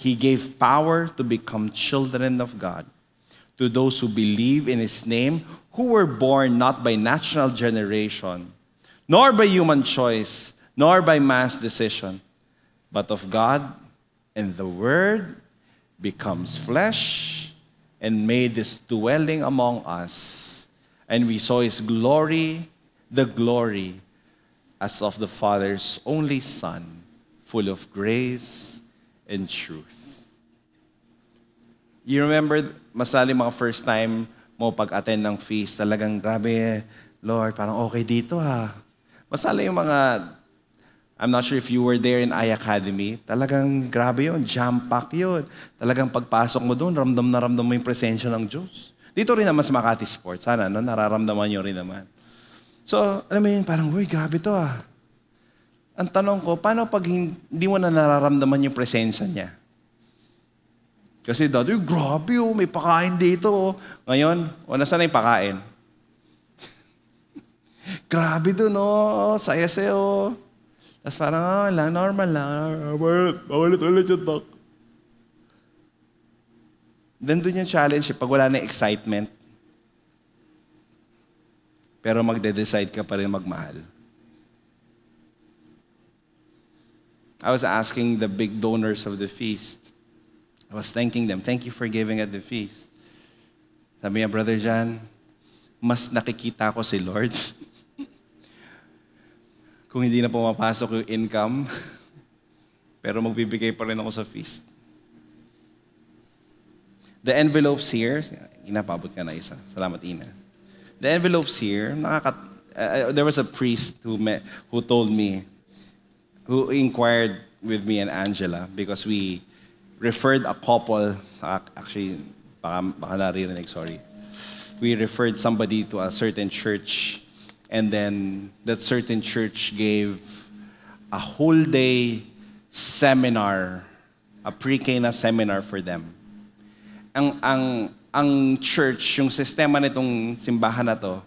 he gave power to become children of God to those who believe in his name, who were born not by natural generation, nor by human choice, nor by man's decision, but of God. And the Word becomes flesh and made his dwelling among us. And we saw his glory, the glory as of the Father's only Son, full of grace and truth. You remember, masali mga first time mo pag-attend ng feast, talagang grabe, Lord, parang okay dito ha. Masala yung mga, I'm not sure if you were there in I Academy, talagang grabe yun, jam-pack yun. Talagang pagpasok mo doon, ramdam na ramdam mo yung presensya ng Diyos. Dito rin naman sa Makati Sports, sana, no? nararamdaman nyo rin naman. So, alam mo yun, parang, uy, grabe to ah. Ang tanong ko, paano pag hindi mo na nararamdaman yung presensya niya? Kasi dati, grabe oh, may pakain dito oh. Ngayon, o oh, na yung pakain? grabe to no, saya-saya oh. Tapos parang, oh, lang, normal lang. Paulit-ulit yung talk. Nandun yung challenge eh, pag wala na excitement. Pero magde-decide ka pa rin magmahal. I was asking the big donors of the feast. I was thanking them. Thank you for giving at the feast. Sabi niya, Brother John, mas nakikita ko si Lord. Kung hindi na pumapasok yung income, pero magbibigay pa rin ako sa feast. The envelopes here, Ina, ka na isa. Salamat, Ina. The envelopes here, nakaka, uh, uh there was a priest who, met, who told me, who inquired with me and Angela because we referred a couple, actually, baka, baka naririnig, sorry. We referred somebody to a certain church and then that certain church gave a whole day seminar, a pre-K seminar for them. Ang, ang, ang church, yung sistema nitong simbahan na to,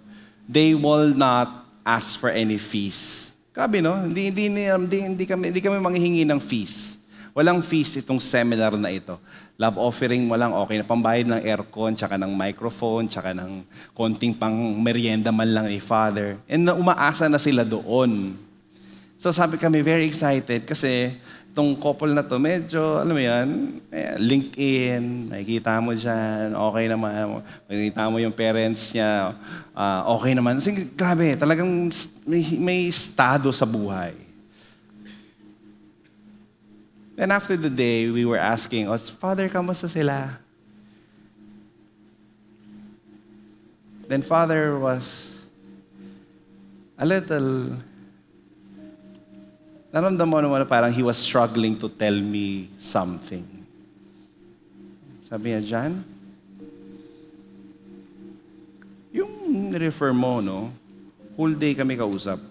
they will not ask for any fees Grabe, no? Hindi, hindi, hindi, hindi, kami, hindi kami manghihingi ng fees. Walang fees itong seminar na ito. Love offering mo lang, okay na pambayad ng aircon, tsaka ng microphone, tsaka ng konting pang merienda man lang ni eh, Father. And umaasa na sila doon. So sabi kami, very excited kasi tong couple na to, medyo, alam mo yan, eh, LinkedIn, makikita mo dyan, okay naman. Makikita mo yung parents niya, uh, okay naman. Kasi grabe, talagang may, may estado sa buhay. Then after the day, we were asking, oh, Father, kamusta sila? Then Father was a little naramdaman naman na parang he was struggling to tell me something. Sabi niya, John, yung refer mo, no, whole day kami kausap.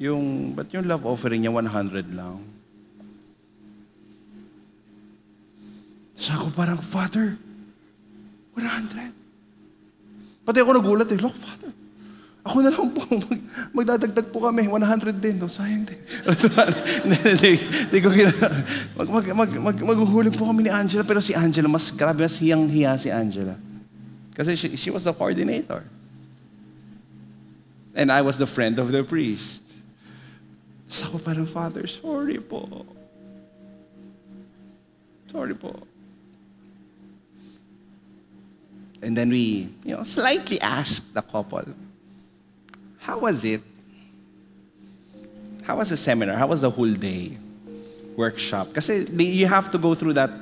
Yung, but yung love offering niya 100 lang? Tapos ako parang, Father, 100. Pati ako nagulat eh, look, Father, ako na lang po, mag, magdadagdag po kami, 100 din, no? Sayang din. Hindi ko kinala. Mag, mag, mag, mag, maghuhuli po kami ni Angela, pero si Angela, mas grabe, mas hiyang-hiya si Angela. Kasi she, she was the coordinator. And I was the friend of the priest. Tapos ako parang, Father, sorry po. Sorry po. And then we, you know, slightly asked the couple, How was it? How was the seminar? How was the whole day? Workshop. Kasi you have to go through that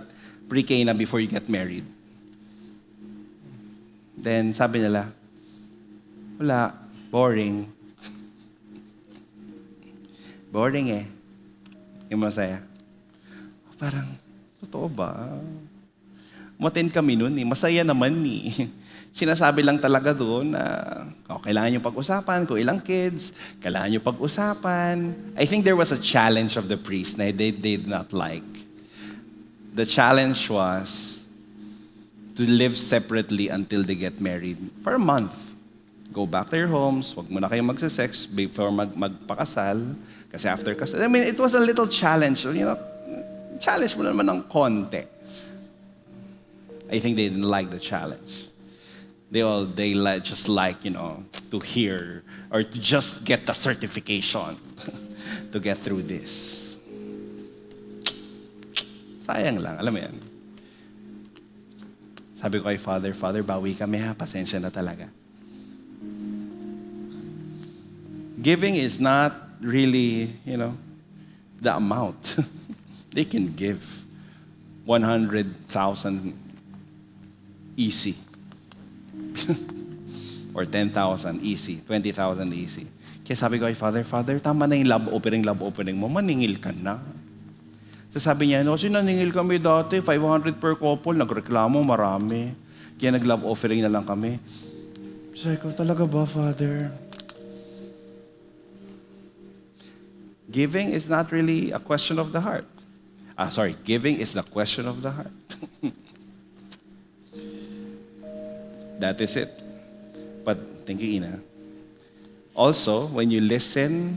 pre-K na before you get married. Then sabi nila, wala, boring. boring eh. Yung masaya. Parang, totoo ba? Umaten kami nun eh. Masaya naman eh. Sinasabi lang talaga doon na oh, kailangan nyo pag-usapan kung ilang kids, kailangan nyo pag-usapan. I think there was a challenge of the priest na they did not like. The challenge was to live separately until they get married for a month. Go back to your homes, wag muna kayong magsasex before mag magpakasal. Kasi after kasal, I mean, it was a little challenge. You know, challenge mo naman ng konti. I think they didn't like the challenge. they all they like, just like you know to hear or to just get the certification to get through this. Sayang lang, alam mo yan. Sabi ko ay Father, Father, bawi kami ha, pasensya na talaga. Giving is not really, you know, the amount. they can give 100,000 easy or 10,000, easy. 20,000, easy. Kaya sabi ko kay Father, Father, tama na yung love offering, love offering mo. Maningil ka na. So sabi niya, no, sinaningil kami dati, 500 per couple, nagreklamo, marami. Kaya nag-love offering na lang kami. Sabi ko, talaga ba, Father? Giving is not really a question of the heart. Ah, sorry, giving is the question of the heart. That is it. But thank you, Ina. Also, when you listen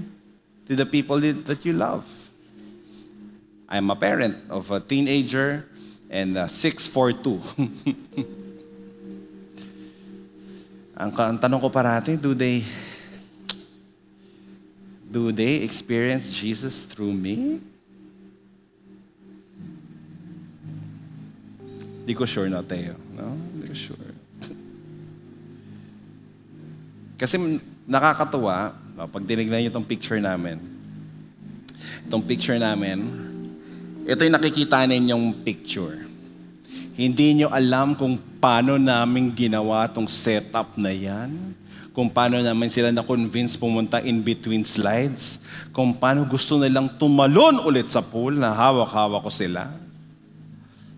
to the people that you love, I'm a parent of a teenager and uh, 6'4'2". ang, tanong ko parati, do they, do they experience Jesus through me? Di ko sure na, Teo. No? Di ko sure. Kasi nakakatuwa, pag tinignan nyo itong picture namin, itong picture namin, ito yung nakikita ninyong picture. Hindi nyo alam kung paano namin ginawa itong setup na yan, kung paano namin sila na-convince pumunta in between slides, kung paano gusto nilang tumalon ulit sa pool na hawak-hawak ko sila.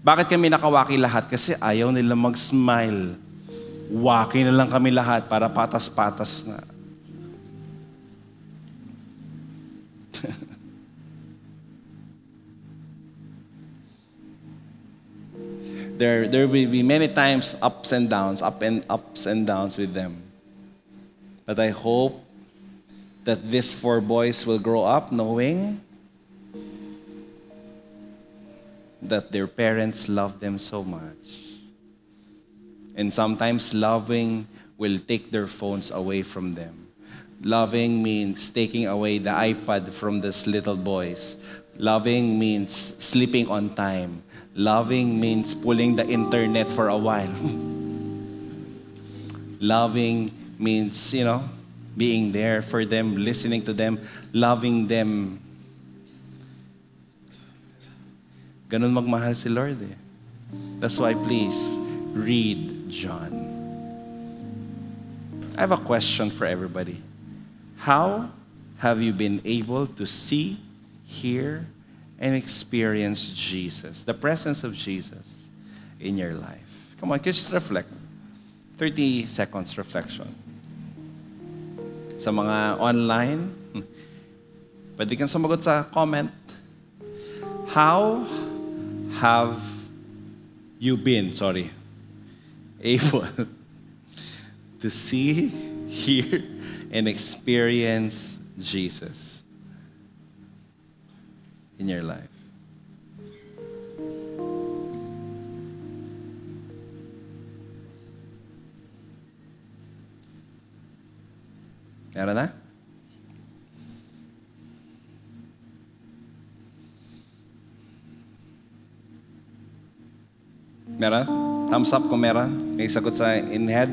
Bakit kami nakawaki lahat? Kasi ayaw nila mag-smile Waki na lang kami lahat para patas-patas na. there, there will be many times ups and downs, up and ups and downs with them. But I hope that these four boys will grow up knowing that their parents love them so much. And sometimes loving will take their phones away from them. Loving means taking away the iPad from these little boys. Loving means sleeping on time. Loving means pulling the internet for a while. loving means, you know, being there for them, listening to them, loving them. Ganun magmahal si Lord eh. That's why please, read John. I have a question for everybody. How have you been able to see, hear, and experience Jesus, the presence of Jesus in your life? Come on, just reflect. 30 seconds reflection. Sa mga online, pwede kang sumagot sa comment. How have you been, sorry, able to see, hear, and experience Jesus in your life. Meron na? Meron? Thumbs up kung meron. May sagot sa in-head.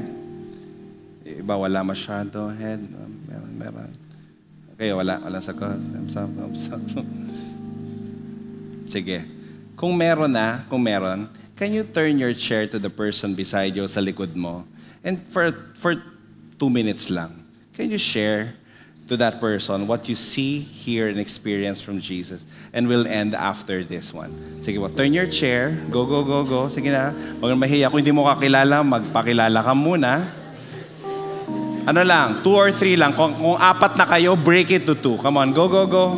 Iba wala masyado. Head. Um, meron, meron. Okay, wala. Wala sagot. Thumbs up, thumbs up. Sige. Kung meron na, kung meron, can you turn your chair to the person beside you sa likod mo? And for, for two minutes lang, can you share to that person what you see, hear, and experience from Jesus. And we'll end after this one. Sige po, turn your chair. Go, go, go, go. Sige na. Huwag mahiya. Kung hindi mo kakilala, magpakilala ka muna. Ano lang, two or three lang. Kung, kung apat na kayo, break it to two. Come on, go, go, go.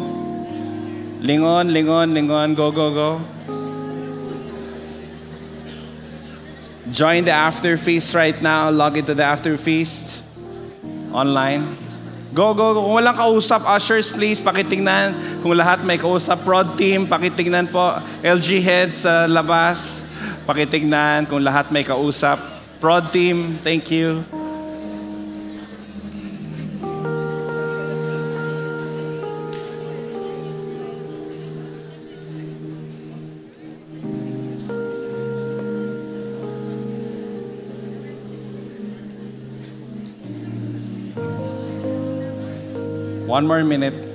Lingon, lingon, lingon. Go, go, go. Join the after feast right now. Log into the after feast online. Go, go, go. Kung walang kausap, ushers, please, pakitingnan. Kung lahat may kausap, prod team, pakitingnan po. LG heads sa uh, labas, pakitingnan. Kung lahat may kausap, prod team, thank you. one more minute.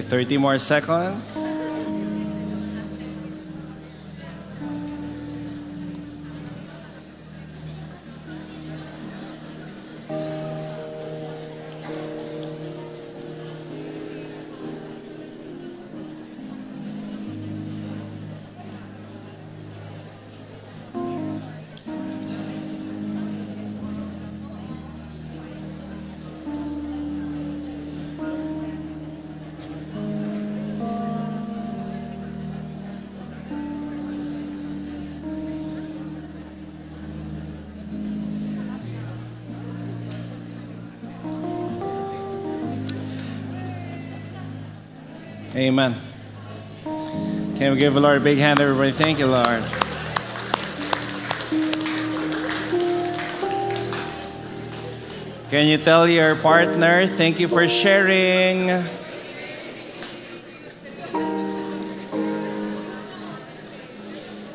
Okay, 30 more seconds. Amen. Can we give the Lord a big hand, everybody? Thank you, Lord. Can you tell your partner, thank you for sharing?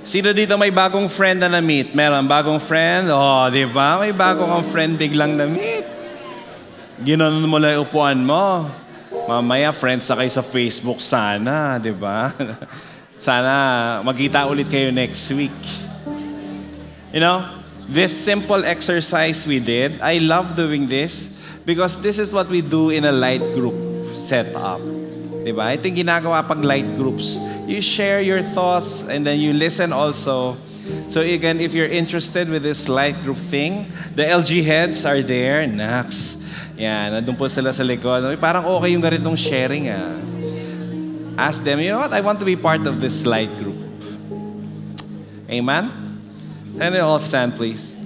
Sino dito may bagong friend na na-meet? Meron bagong friend? Oh, di ba? May bagong friend biglang na-meet. Ginanon mo lang upuan mo. Mamaya friends sa kayo sa Facebook sana, di ba? sana magkita ulit kayo next week. You know, this simple exercise we did, I love doing this because this is what we do in a light group setup. Diba? Ito yung ginagawa pag light groups. You share your thoughts and then you listen also So again, if you're interested with this light group thing, the LG heads are there. Nax. yeah. nandun po sila sa likod. Parang okay yung ganitong sharing ah. Ask them, you know what? I want to be part of this light group. Amen? And all stand, please.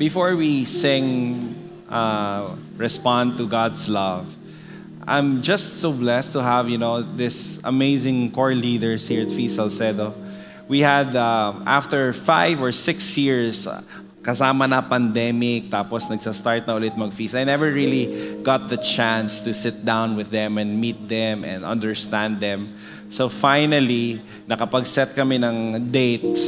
Before we sing, uh, respond to God's love, I'm just so blessed to have, you know, this amazing core leaders here at Fisal Salcedo we had, uh, after five or six years, uh, kasama na pandemic, tapos nagsa-start na ulit mag-feast. I never really got the chance to sit down with them and meet them and understand them. So finally, nakapag-set kami ng date.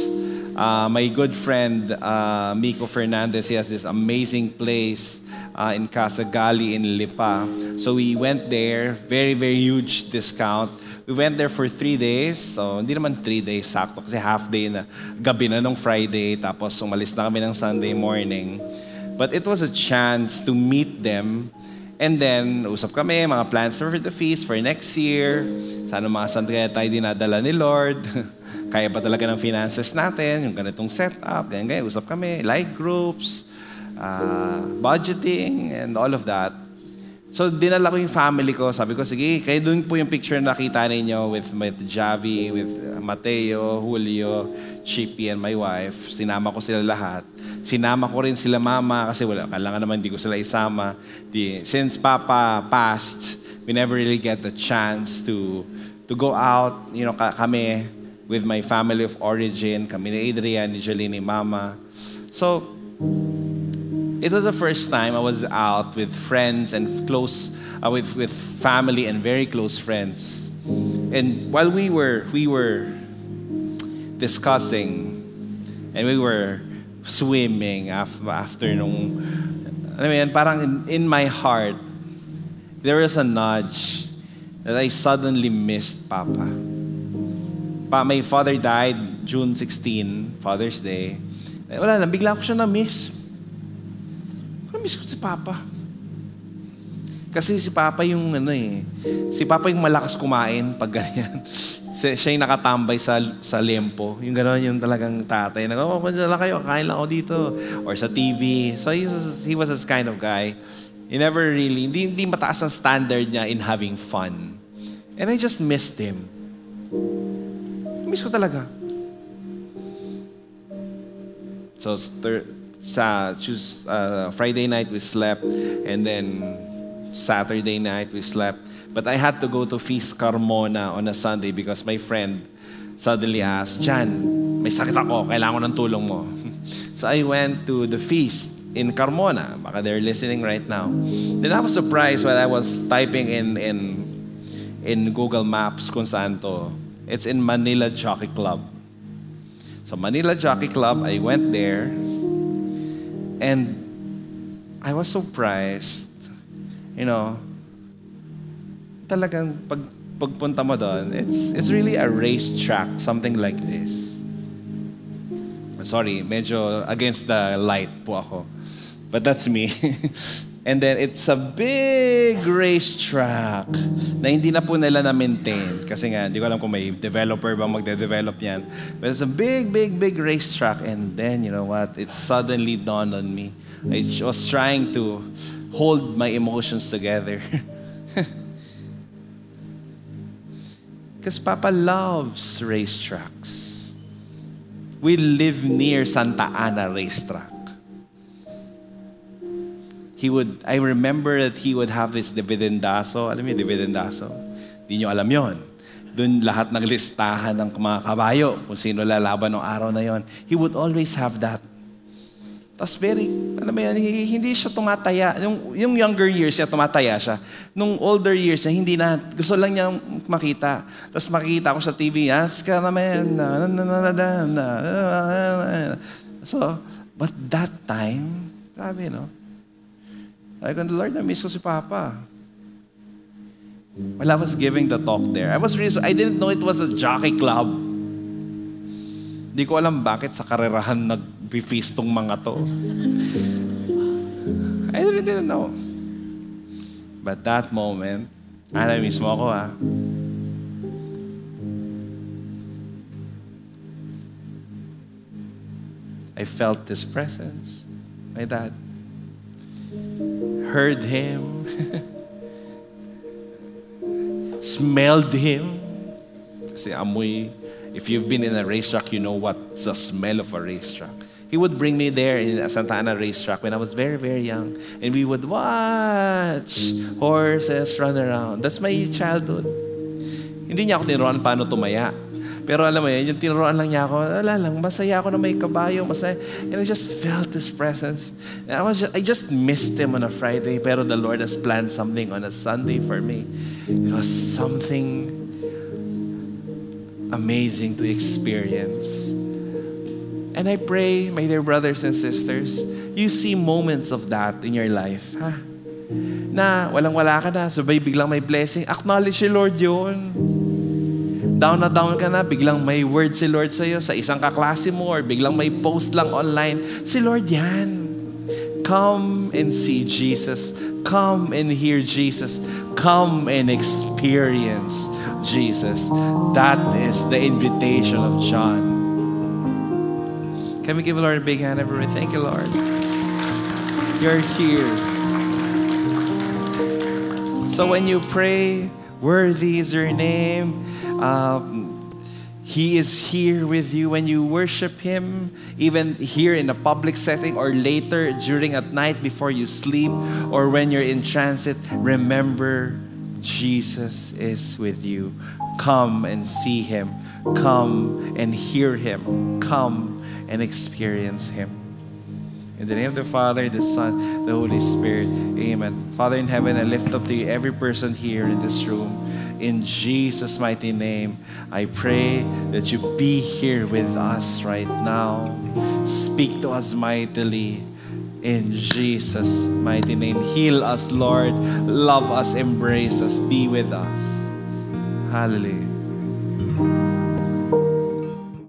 Uh, my good friend, uh, Miko Fernandez, he has this amazing place uh, in Casagali in Lipa. So we went there, very, very huge discount we went there for three days. So, hindi naman three days, sakto. Kasi half day na. Gabi na nung Friday. Tapos, umalis na kami ng Sunday morning. But it was a chance to meet them. And then, usap kami, mga plans for the feast for next year. Sana mga saan kaya tayo dinadala ni Lord. kaya pa talaga ng finances natin? Yung ganitong setup, ganyan, ganyan. Usap kami, like groups, uh, budgeting, and all of that. So, dinala ko yung family ko. Sabi ko, sige, kayo dun po yung picture na nakita ninyo with, with Javi, with uh, Mateo, Julio, Chippy, and my wife. Sinama ko sila lahat. Sinama ko rin sila mama kasi wala, kailangan naman hindi ko sila isama. Di, since Papa passed, we never really get the chance to to go out, you know, kami with my family of origin, kami ni Adrian, ni Jeline, ni Mama. So, It was the first time I was out with friends and close, uh, with, with family and very close friends. And while we were, we were discussing and we were swimming after, after nung, I mean, parang in, in my heart, there was a nudge that I suddenly missed Papa. Pa, my father died June 16, Father's Day. Wala na, bigla ko siya na-miss Namiss ko si Papa. Kasi si Papa yung ano eh, si Papa yung malakas kumain pag ganyan. Si, siya yung nakatambay sa, sa lempo. Yung gano'n yung talagang tatay. Nag, oh, kung lang kayo, kain lang ako dito. Or sa TV. So he was, he was this kind of guy. He never really, hindi, hindi mataas ang standard niya in having fun. And I just missed him. Miss ko talaga. So, third, sa Tuesday, uh, Friday night we slept, and then Saturday night we slept. But I had to go to Feast Carmona on a Sunday because my friend suddenly asked, Jan, may sakit ako, kailangan ng tulong mo. so I went to the feast in Carmona. Baka they're listening right now. Then I was surprised when I was typing in in in Google Maps kung saan to. It's in Manila Jockey Club. So Manila Jockey Club, I went there. And I was surprised. You know, talagang pag pagpunta mo doon, it's, it's really a race track, something like this. Sorry, medyo against the light po ako. But that's me. And then it's a big race track na hindi na po nila na-maintain. Kasi nga, hindi ko alam kung may developer ba magde-develop yan. But it's a big, big, big race track. And then, you know what? It suddenly dawned on me. I was trying to hold my emotions together. Because Papa loves race tracks. We live near Santa Ana Race Track he would, I remember that he would have this dividendaso. Alam niyo, dividendaso? Hindi niyo alam yon. Doon lahat ng listahan ng mga kabayo, kung sino lalaban ng araw na yon. He would always have that. Tapos very, alam mo yan, hindi siya tumataya. Yung, yung younger years niya, tumataya siya. Nung older years niya, hindi na. Gusto lang niya makita. Tapos makita ko sa TV, ask ka naman. So, but that time, grabe no? I go, Lord, I miss ko si Papa. While I was giving the talk there, I was really, I didn't know it was a jockey club. Hindi ko alam bakit sa karerahan nagpifistong mga to. I really didn't know. But that moment, ano mismo ako ah, I felt this presence. My dad heard him, smelled him. Kasi amoy, if you've been in a racetrack, you know what's the smell of a racetrack. He would bring me there in Santa Ana racetrack when I was very, very young. And we would watch horses run around. That's my childhood. Hindi niya ako tinuruan paano tumaya pero alam mo yun, yung tinuruan lang niya ako, wala lang, masaya ako na may kabayo, masaya. And I just felt His presence. And I, was just, I just missed Him on a Friday, pero the Lord has planned something on a Sunday for me. It was something amazing to experience. And I pray, my dear brothers and sisters, you see moments of that in your life. Ha? Na walang-wala ka na, sabay biglang may blessing. Acknowledge you, Lord, yun. down na down ka na, biglang may word si Lord sa'yo sa isang kaklase mo or biglang may post lang online, si Lord yan. Come and see Jesus. Come and hear Jesus. Come and experience Jesus. That is the invitation of John. Can we give the Lord a big hand, everybody? Thank you, Lord. You're here. So when you pray, worthy is your name, um, he is here with you when you worship Him, even here in a public setting or later during at night before you sleep or when you're in transit. Remember, Jesus is with you. Come and see Him. Come and hear Him. Come and experience Him. In the name of the Father, the Son, the Holy Spirit. Amen. Father in heaven, I lift up to you every person here in this room in Jesus' mighty name, I pray that you be here with us right now. Speak to us mightily. In Jesus' mighty name, heal us, Lord. Love us, embrace us, be with us. Hallelujah.